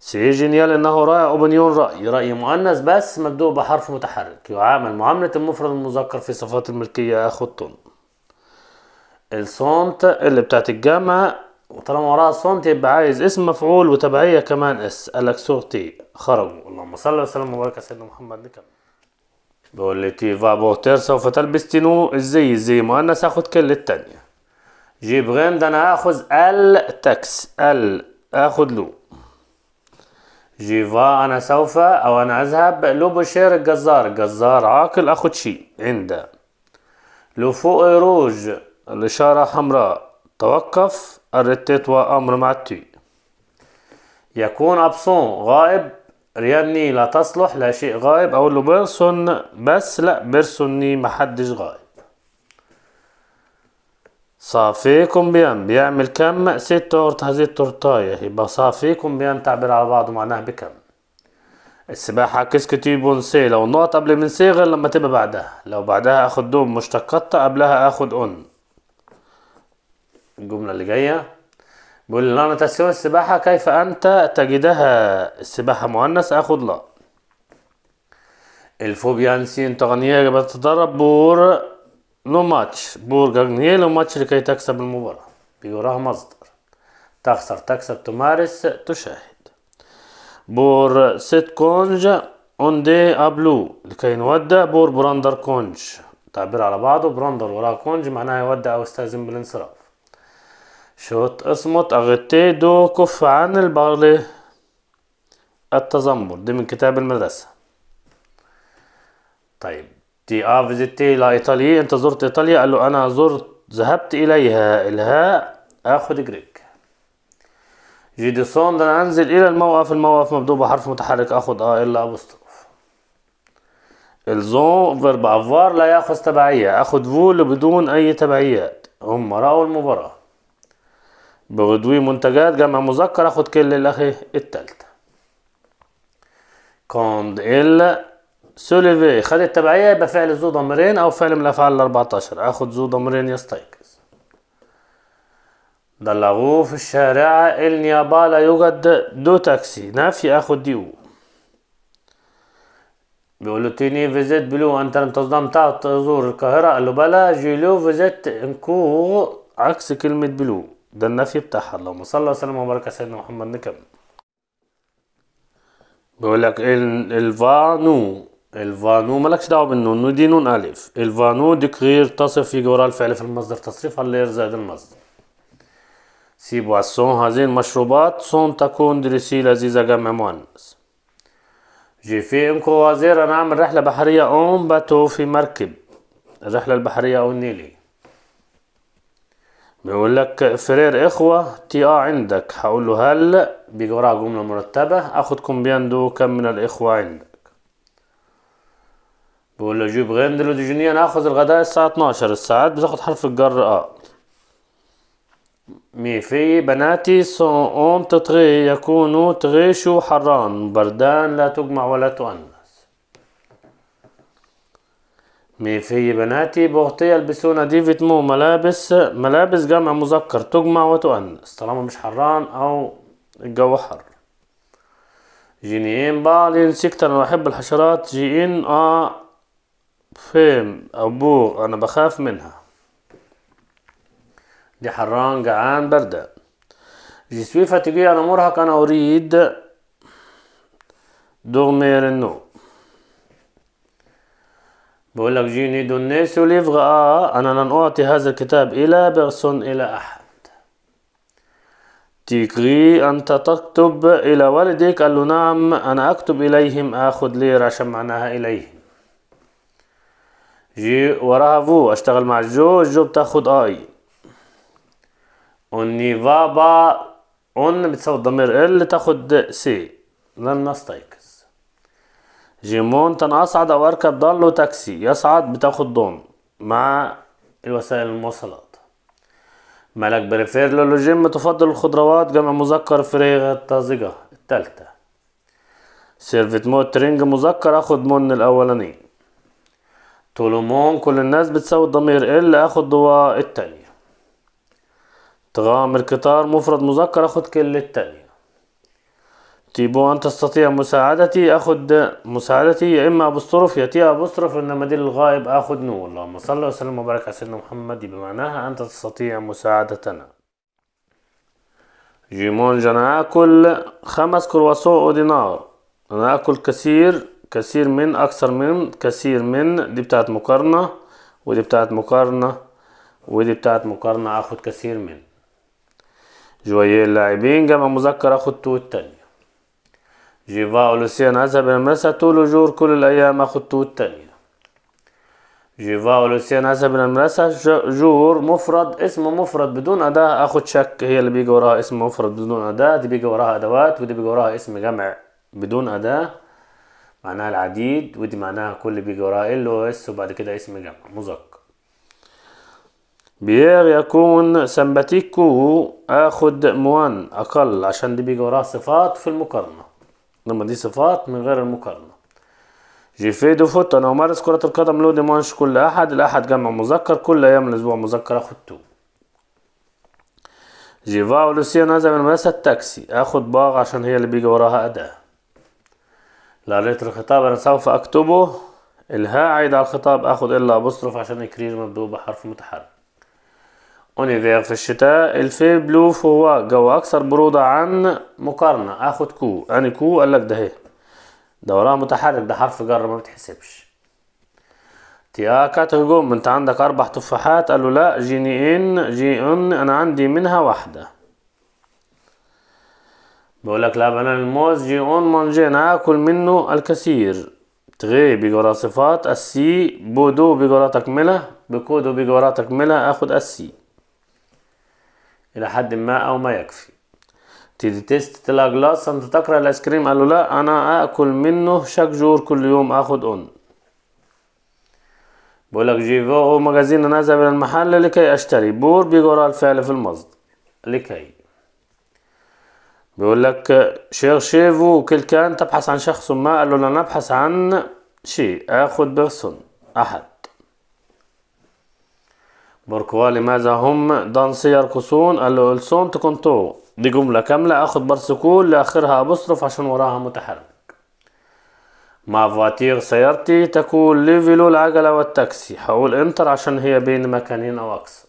سي جينيال انه رأي اوبنيون رأي رأي مؤنث بس مبدوء بحرف متحرك يعامل معاملة المفرد المذكر في صفات الملكية اخد طن السونت اللي بتاعت الجامعة وطالما وراء الصمت يبقى عايز اسم مفعول وتبعية كمان اس صورتي خرجوا اللهم صل وسلم وبارك على سيدنا محمد نكمل بقول لي تي فابورتير سوف تلبس تينو الزي الزي مؤنث هاخد كل التانية جيب غين ده انا اخذ ال تاكس ال اخد لو جيفا انا سوف او انا اذهب لو بشير الجزار الجزار عاقل اخد شي عنده لو فوق روج الاشارة حمراء توقف الرتت وأمر مع التي يكون أبسون غائب رياني لا تصلح لا شيء غائب أقول له بيرسون بس لا بيرسوني محدش غائب صافيكم بيان بيعمل كم ست تورت هذه التورتاية يبقى صافيكم بيان تعبير على بعضه معناها بكم السباحة كسكتي بونسي لو النقط قبل من سي غير لما تبقى بعدها لو بعدها اخد دوم مشتقات قبلها اخد ان الجملة اللي جاية بيقول لنا تسوى السباحة كيف أنت تجدها السباحة مؤنث أخد لا الفوبيا نسين تغنيير بتتدرب بور لو ماتش بور جاجنيه لو ماتش لكي تكسب المباراة بيوراها مصدر تخسر تكسب تمارس تشاهد بور ست كونج اون دي ابلو لكي نودع بور براندر كونج تعبير على بعضه براندر وراه كونج معناها يودع او يستأذن بالانصراف شوت اصمت اغتي دو كف عن البغلي التذمر دي من كتاب المدرسة طيب دي اه فيزيتي إلى أنت زرت إيطاليا قال له أنا زرت ذهبت إليها الهاء آخد جريك جيديسون ده أنا أنزل إلى الموقف الموقف مبدوء بحرف متحرك آخد اه إلا أبوستروف الزون فيرب افوار لا يأخذ تبعية آخد فول بدون أي تبعيات هم رأوا المباراة بغدوي منتجات جمع مذكر اخد كل الاخي التالتة كوند ال سوليفي خد التبعية يبقى فعل ذو ضمرين او فعل من الافعال الاربعتاشر اخد ذو ضمرين يستيقظ بلغوه في الشارع النيابة لا يوجد دو تاكسي نافي اخد ديو بيقول له تيني فيزيت بلو انت لم تصدم تزور القاهرة قال له بلا جيلو فيزيت انكو عكس كلمة بلو ده النفي بتاعها اللهم صل وسلم وبارك على سيدنا محمد نكمل بيقول لك الفانو الفانو مالكش دعوه بالنون دي نون الف الفانو ديكرير تصف في وراها الفعل في المصدر تصريفها اللير زائد المصدر سي بواسون هذه المشروبات سون تكون دريسي لذيذة جمع مؤنث جي في ام كوازير انا اعمل رحلة بحرية اون باتو في مركب الرحلة البحرية او النيلي بيقول لك فرير اخوة تي اه عندك هقول له هل بيجي وراها جملة مرتبة اخد كومبياندو كم من الاخوة عندك بيقول له جيب غندل ودي انا هاخد الغداء الساعة 12 الساعات بتاخد حرف الجر اه مي في بناتي سون اون تطغي يكونوا تغيشوا حران بردان لا تجمع ولا تؤنث في بناتي بغطية يلبسون ديفيتمو ملابس ملابس جمع مذكر تجمع وتؤنس طالما مش حران أو الجو حر جينيين بعض انسكتر أنا بحب الحشرات جيين اه فيم أو أنا بخاف منها دي حران جعان بردان جي سوي فاتيجي أنا مرهق أنا أريد دوغمير النوم بقول لك جيني دونيسيو ليفغا أنا لن أعطي هذا الكتاب إلى بيرسون إلى أحد تيكري أنت تكتب إلى والدك قال له نعم أنا أكتب إليهم أخذ لي رشا معناها إليهم جي وراها فو أشتغل مع جو جو بتاخد آي أوني فابا أون بتساوي ضمير ال تاخد سي لن نستيك جيمونتن أصعد أو أركب ضالو تاكسي يصعد بتاخد دون مع الوسائل المواصلات ملك بريفير لولو جيم تفضل الخضروات جمع مذكر فريغة الطازجة التالتة سيرفيت موت رينج مذكر أخد من الأولاني تولومون كل الناس بتساوي الضمير ال أخد ضوا التانية تغامر قطار مفرد مذكر أخد كل التانية تيبو أن تستطيع مساعدتي أخد مساعدتي يا إما أبوستروف يا تي أبوستروف إنما دي الغائب أخد نو اللهم صل وسلم وبارك على سيدنا محمد بمعناها أنت تستطيع مساعدتنا جيمون أنا أكل خمس كرواسو أو دينار أنا أكل كثير كثير من أكثر من كثير من دي بتاعت مقارنة ودي بتاعت مقارنة ودي بتاعت مقارنة أخد كثير من جوية اللاعبين جمع مذكر أخد تو التاني جيفا ولوسيان أذهب إلى المدرسة طول جور كل الأيام أخذ تو التانية جيفا ولوسيان أذهب إلى المدرسة جور مفرد اسم مفرد بدون أداة أخذ شك هي اللي بيجي وراها اسم مفرد بدون أداة دي بيجي وراها أدوات ودي بيجي وراها اسم جمع بدون أداة معناها العديد ودي معناها كل بيجي وراها ال اس وبعد كده اسم جمع مذكر بيير يكون سمباتيكو اخد موان اقل عشان دي بيجي وراها صفات في المقارنه لما دي صفات من غير المقارنة جيفي دو فوت أنا أمارس كرة القدم لو دي مانش كل أحد الأحد جمع مذكر كل أيام الأسبوع مذكر أخد تو جيفاو لوسيان نازل من مدرسة التاكسي أخد باغ عشان هي اللي بيجي وراها أداة لقريت الخطاب أنا سوف أكتبه الهاء عيد على الخطاب أخد إلا أبوستروف عشان الكرير مبدوء بحرف متحرك اونيفير في الشتاء الفي بلو فوا جو اكثر برودة عن مقارنة اخد كو اني كو قالك ده هي دوران متحرك ده حرف جر ما بتحسبش تياكات كاتهجوم انت عندك اربع تفاحات قالوا لا جيني ان جي ان انا عندي منها واحدة بقول لك لا بنان الموز جي اون مانجي انا اكل منه الكثير تغي بيجورا صفات السي بودو بيجورا تكملة بكودو بيجورا تكملة اخد السي الى حد ما او ما يكفي تيجي تيست طلع جلاس انت تقرا الايس كريم قال له لا انا اكل منه شاك جور كل يوم اخد اون بقول لك جيفو مجازين أنا أذهب إلى المحل لكي أشتري بور بيجي وراء الفعل في المصدر لكي بيقول لك شيرشيفو كل كان تبحث عن شخص ما قال له لا نبحث عن شيء آخذ بيرسون أحد بوركوا لماذا هم دانس يرقصون الألسون تكونتو دي جملة كاملة اخد برسكول لاخرها أبصرف عشان وراها متحرك مع فواتير سيارتي تكون ليفيلو العجلة والتاكسي هقول انتر عشان هي بين مكانين او اكثر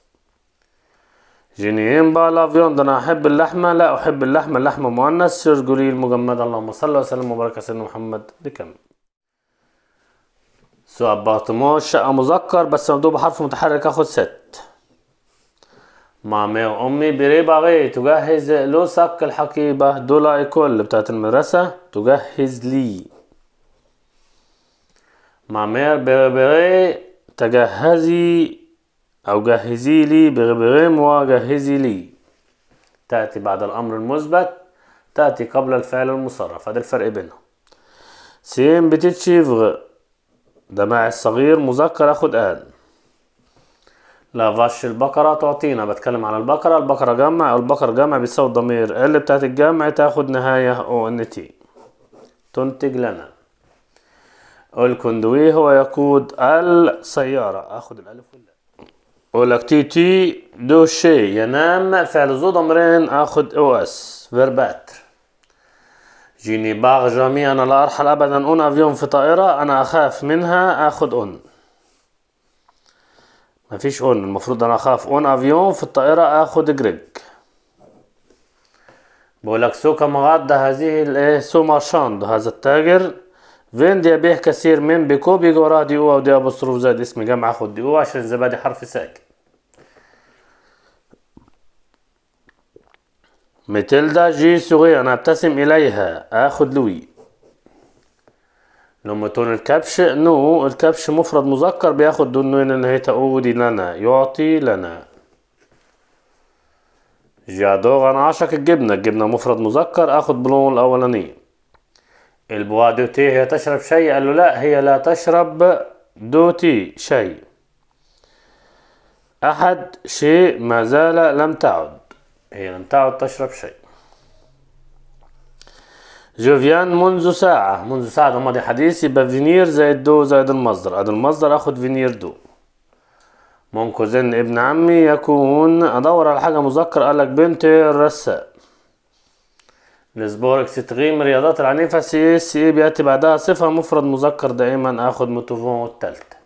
جينيين با لافيون ده انا احب اللحمة لا احب اللحمة اللحمة مؤنث سيرجولي المجمدة اللهم صل وسلم وبارك على سيدنا محمد كامل. سؤال شقة مذكر بس ممدوب بحرف متحرك اخد ست مع ماء أمي بريباغي تجهز لو سك الحقيبة دولا كل بتاعت المدرسة تجهز لي مع ماء بري تجهزي أو جهزي لي بري موا جهزي لي تأتي بعد الأمر المثبت تأتي قبل الفعل المصرف هذا الفرق بينهم سيم بتيتشيفغ ده مع الصغير مذكر اخد ال لا فاش البقرة تعطينا بتكلم على البقرة البقرة جمع او البقر جمع بتساوي الضمير ال بتاعت الجمع تاخد نهاية او ان تي تنتج لنا الكوندوي هو يقود السيارة اخد الالف واللام اقول لك تي تي دو شي ينام فعل ذو ضمرين اخد او اس فيرباتر جيني باغ جامي أنا لا أرحل أبدا أون أفيون في طائرة أنا أخاف منها أخد أون مفيش أون المفروض أنا أخاف أون أفيون في الطائرة أخد جريج بقولك كم مغاد هذه الإيه سو مارشاند هذا التاجر فين دي بيه كثير من بيكو بيجو راه دي أو دي أبوستروف زاد اسم جامعة خد دي أو عشان زبادي حرف ساكن ميتيلدا جي سوغي أنا أبتسم إليها آخذ لوي لما تون الكبش نو الكبش مفرد مذكر بياخد دون نوين إن هي تؤودي لنا يعطي لنا جادوغ أنا عشق الجبنة الجبنة مفرد مذكر آخد بلون الأولاني البوا دوتي هي تشرب شيء قال له لا هي لا تشرب دوتي شيء أحد شيء ما زال لم تعد هي لم تعد تشرب شيء جوفيان منذ ساعة منذ ساعة ده ماضي حديث يبقى فينير زائد دو زائد المصدر أدي المصدر آخد فينير دو كوزين ابن عمي يكون أدور على حاجة مذكر قالك بنت الرسام لسبورك ستغيم رياضات العنيفة سي إيه، سي إيه، بيأتي بعدها صفة مفرد مذكر دائما آخد متوفون التالتة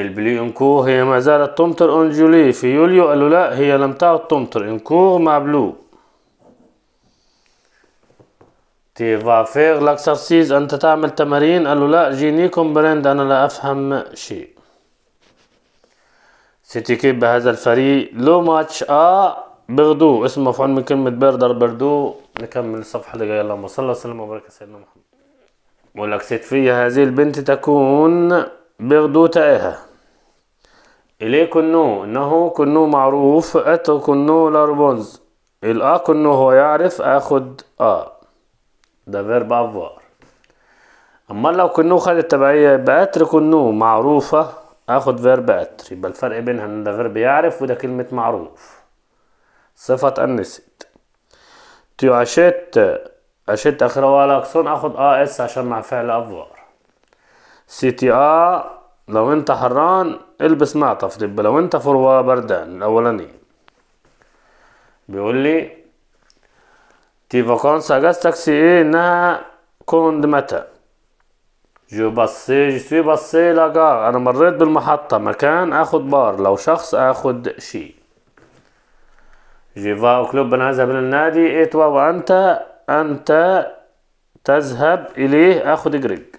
البلي انكوغ هي ما زالت تمطر اون جولي في يوليو قالوا لا هي لم تعد تمطر انكوغ مع بلو تي فافير لاكسرسيز انت تعمل تمارين قالوا لا جينيكم براند انا لا افهم شيء سيتي كيب بهذا الفريق لو ماتش اه بغدو اسم مفعول من كلمة بردر بردو نكمل الصفحة اللي جاية اللهم صل وسلم وبارك سيدنا محمد ولك فيا هذه البنت تكون بغدو تاها إلي كنو إنه كنو معروف أتو كنو لاربونز الأ كنو هو يعرف آخد أ ده فيرب أفوار أما لو كنو خد التبعية بأتر كنو معروفة آخد فيرب أتر يبقى الفرق بينها إن ده فيرب يعرف وده كلمة معروف صفة أنست تيو أشيت أشيت آخر ولا أقصد آخد أ اس عشان مع فعل أفوار سي تي اه لو انت حران البس معطف طب لو انت فروه بردان الاولاني بيقول لي تي فاكونس اجازتك سي ايه انها كوند متى جو باسي جو سوي باسي لاجار انا مريت بالمحطة مكان اخد بار لو شخص اخد شي جيفا كلوب انا اذهب الى النادي ايه وانت انت تذهب اليه اخد جريب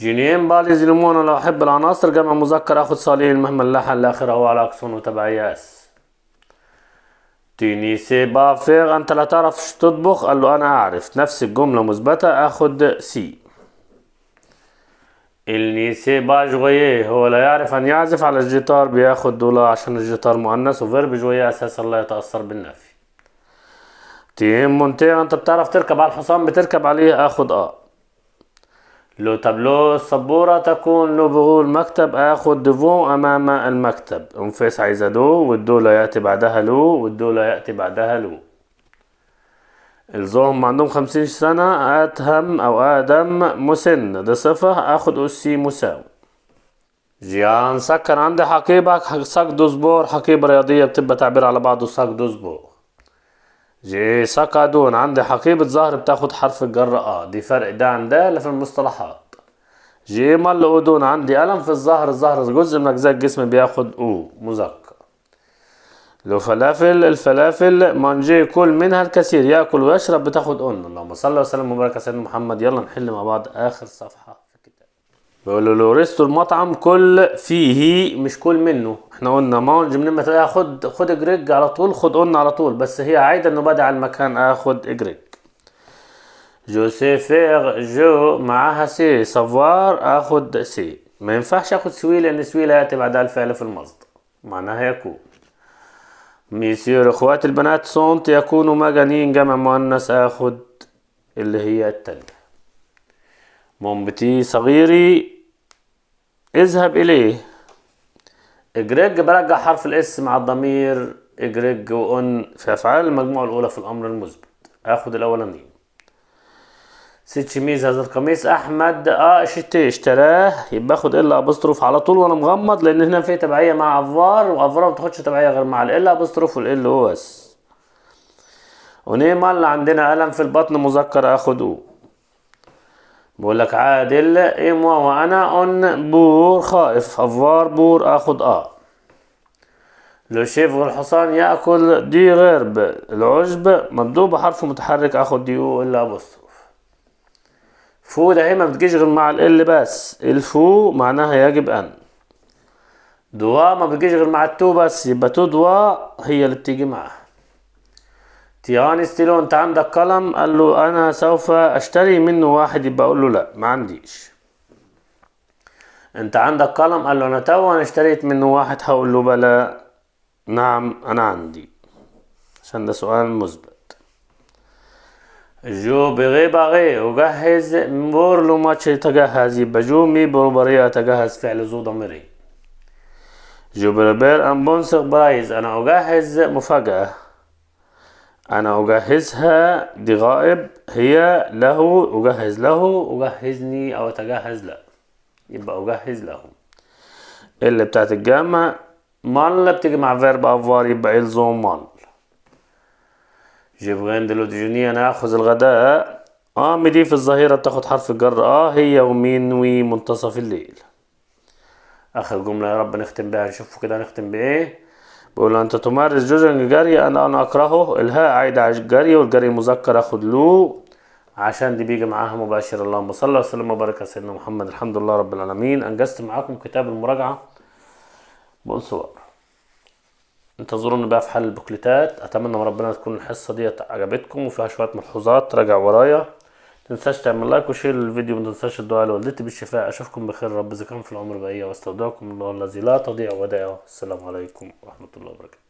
جينيين باليز ليمون لو أحب العناصر جمع مذكر آخد صالين مهما اللحن الاخر هو على أكسون وتبع ياس تينيسي بافيغ أنت لا تعرف تطبخ قال له أنا أعرف نفس الجملة مثبتة آخد سي النيسي با جويه هو لا يعرف أن يعزف على الجيتار بياخد دولار عشان الجيتار مؤنث وفيرب جويه أساسا لا يتأثر بالنفي تيم مونتي أنت بتعرف تركب على الحصان بتركب عليه آخد آه لو تابلو السبورة تكون لو بغول مكتب اخد ديفون امام المكتب انفس عايزة دو والدو لا يأتي بعدها لو والدو لا يأتي بعدها لو الزوم ما عندهم خمسين سنة أتهم أو آدم مسن ده صفة أخد اسي مساو جيان سكر عندي حقيبك حق صك دو سبور حقيبة رياضية بتبقى تعبير على بعضه صك دو سبور جي سقدون عندي حقيبة زهر بتاخد حرف الجر اه دي فرق ده عن ده اللي في المصطلحات جي أودون عندي ألم في الظهر الظهر جزء من أجزاء الجسم بياخد او مذكر لو فلافل الفلافل مانجي كل منها الكثير ياكل ويشرب بتاخد ان اللهم صل وسلم وبارك على سيدنا محمد يلا نحل مع بعض اخر صفحه بيقول له ريستو المطعم كل فيه مش كل منه احنا قلنا مونج من لما تلاقيها خد خد اجريج على طول خد قلنا على طول بس هي عايده انه بدع المكان اخد آه، اجريج جو سي فيغ جو معاها سي سافوار اخد آه، سي ما ينفعش اخد سوي لان سوي لا ياتي بعدها الفعل في المصدر معناها يكون ميسيور اخوات البنات سونت يكونوا مجانين جمع مؤنث اخد آه، اللي هي التانية مون بتي صغيري اذهب إليه إجريج برجع حرف الإس مع الضمير إجريج وأن في أفعال المجموعة الأولى في الأمر المثبت آخد الأولاني ست شميز هذا القميص أحمد آه شتي اشتراه يبقى آخد إلا ابوستروف على طول وأنا مغمض لأن هنا في تبعية مع أفار وأفار ما بتاخدش تبعية غير مع الإلا أبستروف والإل هو بس ونيمال اللي عندنا ألم في البطن مذكر آخده بقول لك عادل ام إيه وانا ان بور خائف افوار بور اخد اه لو شيف والحصان ياكل دي غرب العشب مضروب بحرف متحرك اخد دي او الا ابوستروف فو ده ما بتجيش غير مع ال بس الفو معناها يجب ان دوا ما بتجيش غير مع التو بس يبقى تو دوا هي اللي بتيجي معاها تيران ستيلو انت عندك قلم قال له انا سوف اشتري منه واحد يبقى اقول له لا ما عنديش انت عندك قلم قال له انا تو انا اشتريت منه واحد هقول له بلا نعم انا عندي عشان ده سؤال مثبت جو بغي بغي وجهز مور لو ماتش يتجهز يبقى جو مي بربريا تجهز فعل زو ضميري جو بربير ام بونسر برايز انا اجهز مفاجأة أنا أجهزها دي غائب هي له أجهز له أجهزني أو أتجهز له يبقى أجهز له اللي بتاعت الجامعة مال بتيجي مع فيرب أفوار يبقى الزوم مال جيفغين دلو ديجوني أنا أخذ الغداء آه مدي في الظهيرة بتاخد حرف الجر آه هي ومين ومنتصف الليل آخر جملة يا رب نختم بها نشوفه كده هنختم بإيه بيقول أنت تمارس جوجنج جري أنا أنا أكرهه الهاء عايدة على الجري والجري مذكر أخد له عشان دي بيجي معاها مباشر اللهم صل وسلم وبارك على سيدنا محمد الحمد لله رب العالمين أنجزت معاكم كتاب المراجعة بقول صور انتظروني بقى في حل البوكليتات أتمنى من ربنا تكون الحصة دي عجبتكم وفيها شوية ملحوظات راجع ورايا تنساش تعمل لايك وشير للفيديو ما تنساش الدعاء لوالدتي بالشفاء اشوفكم بخير رب اذا في العمر بقيه واستودعكم الله الذي لا تضيع ودائعه السلام عليكم ورحمه الله وبركاته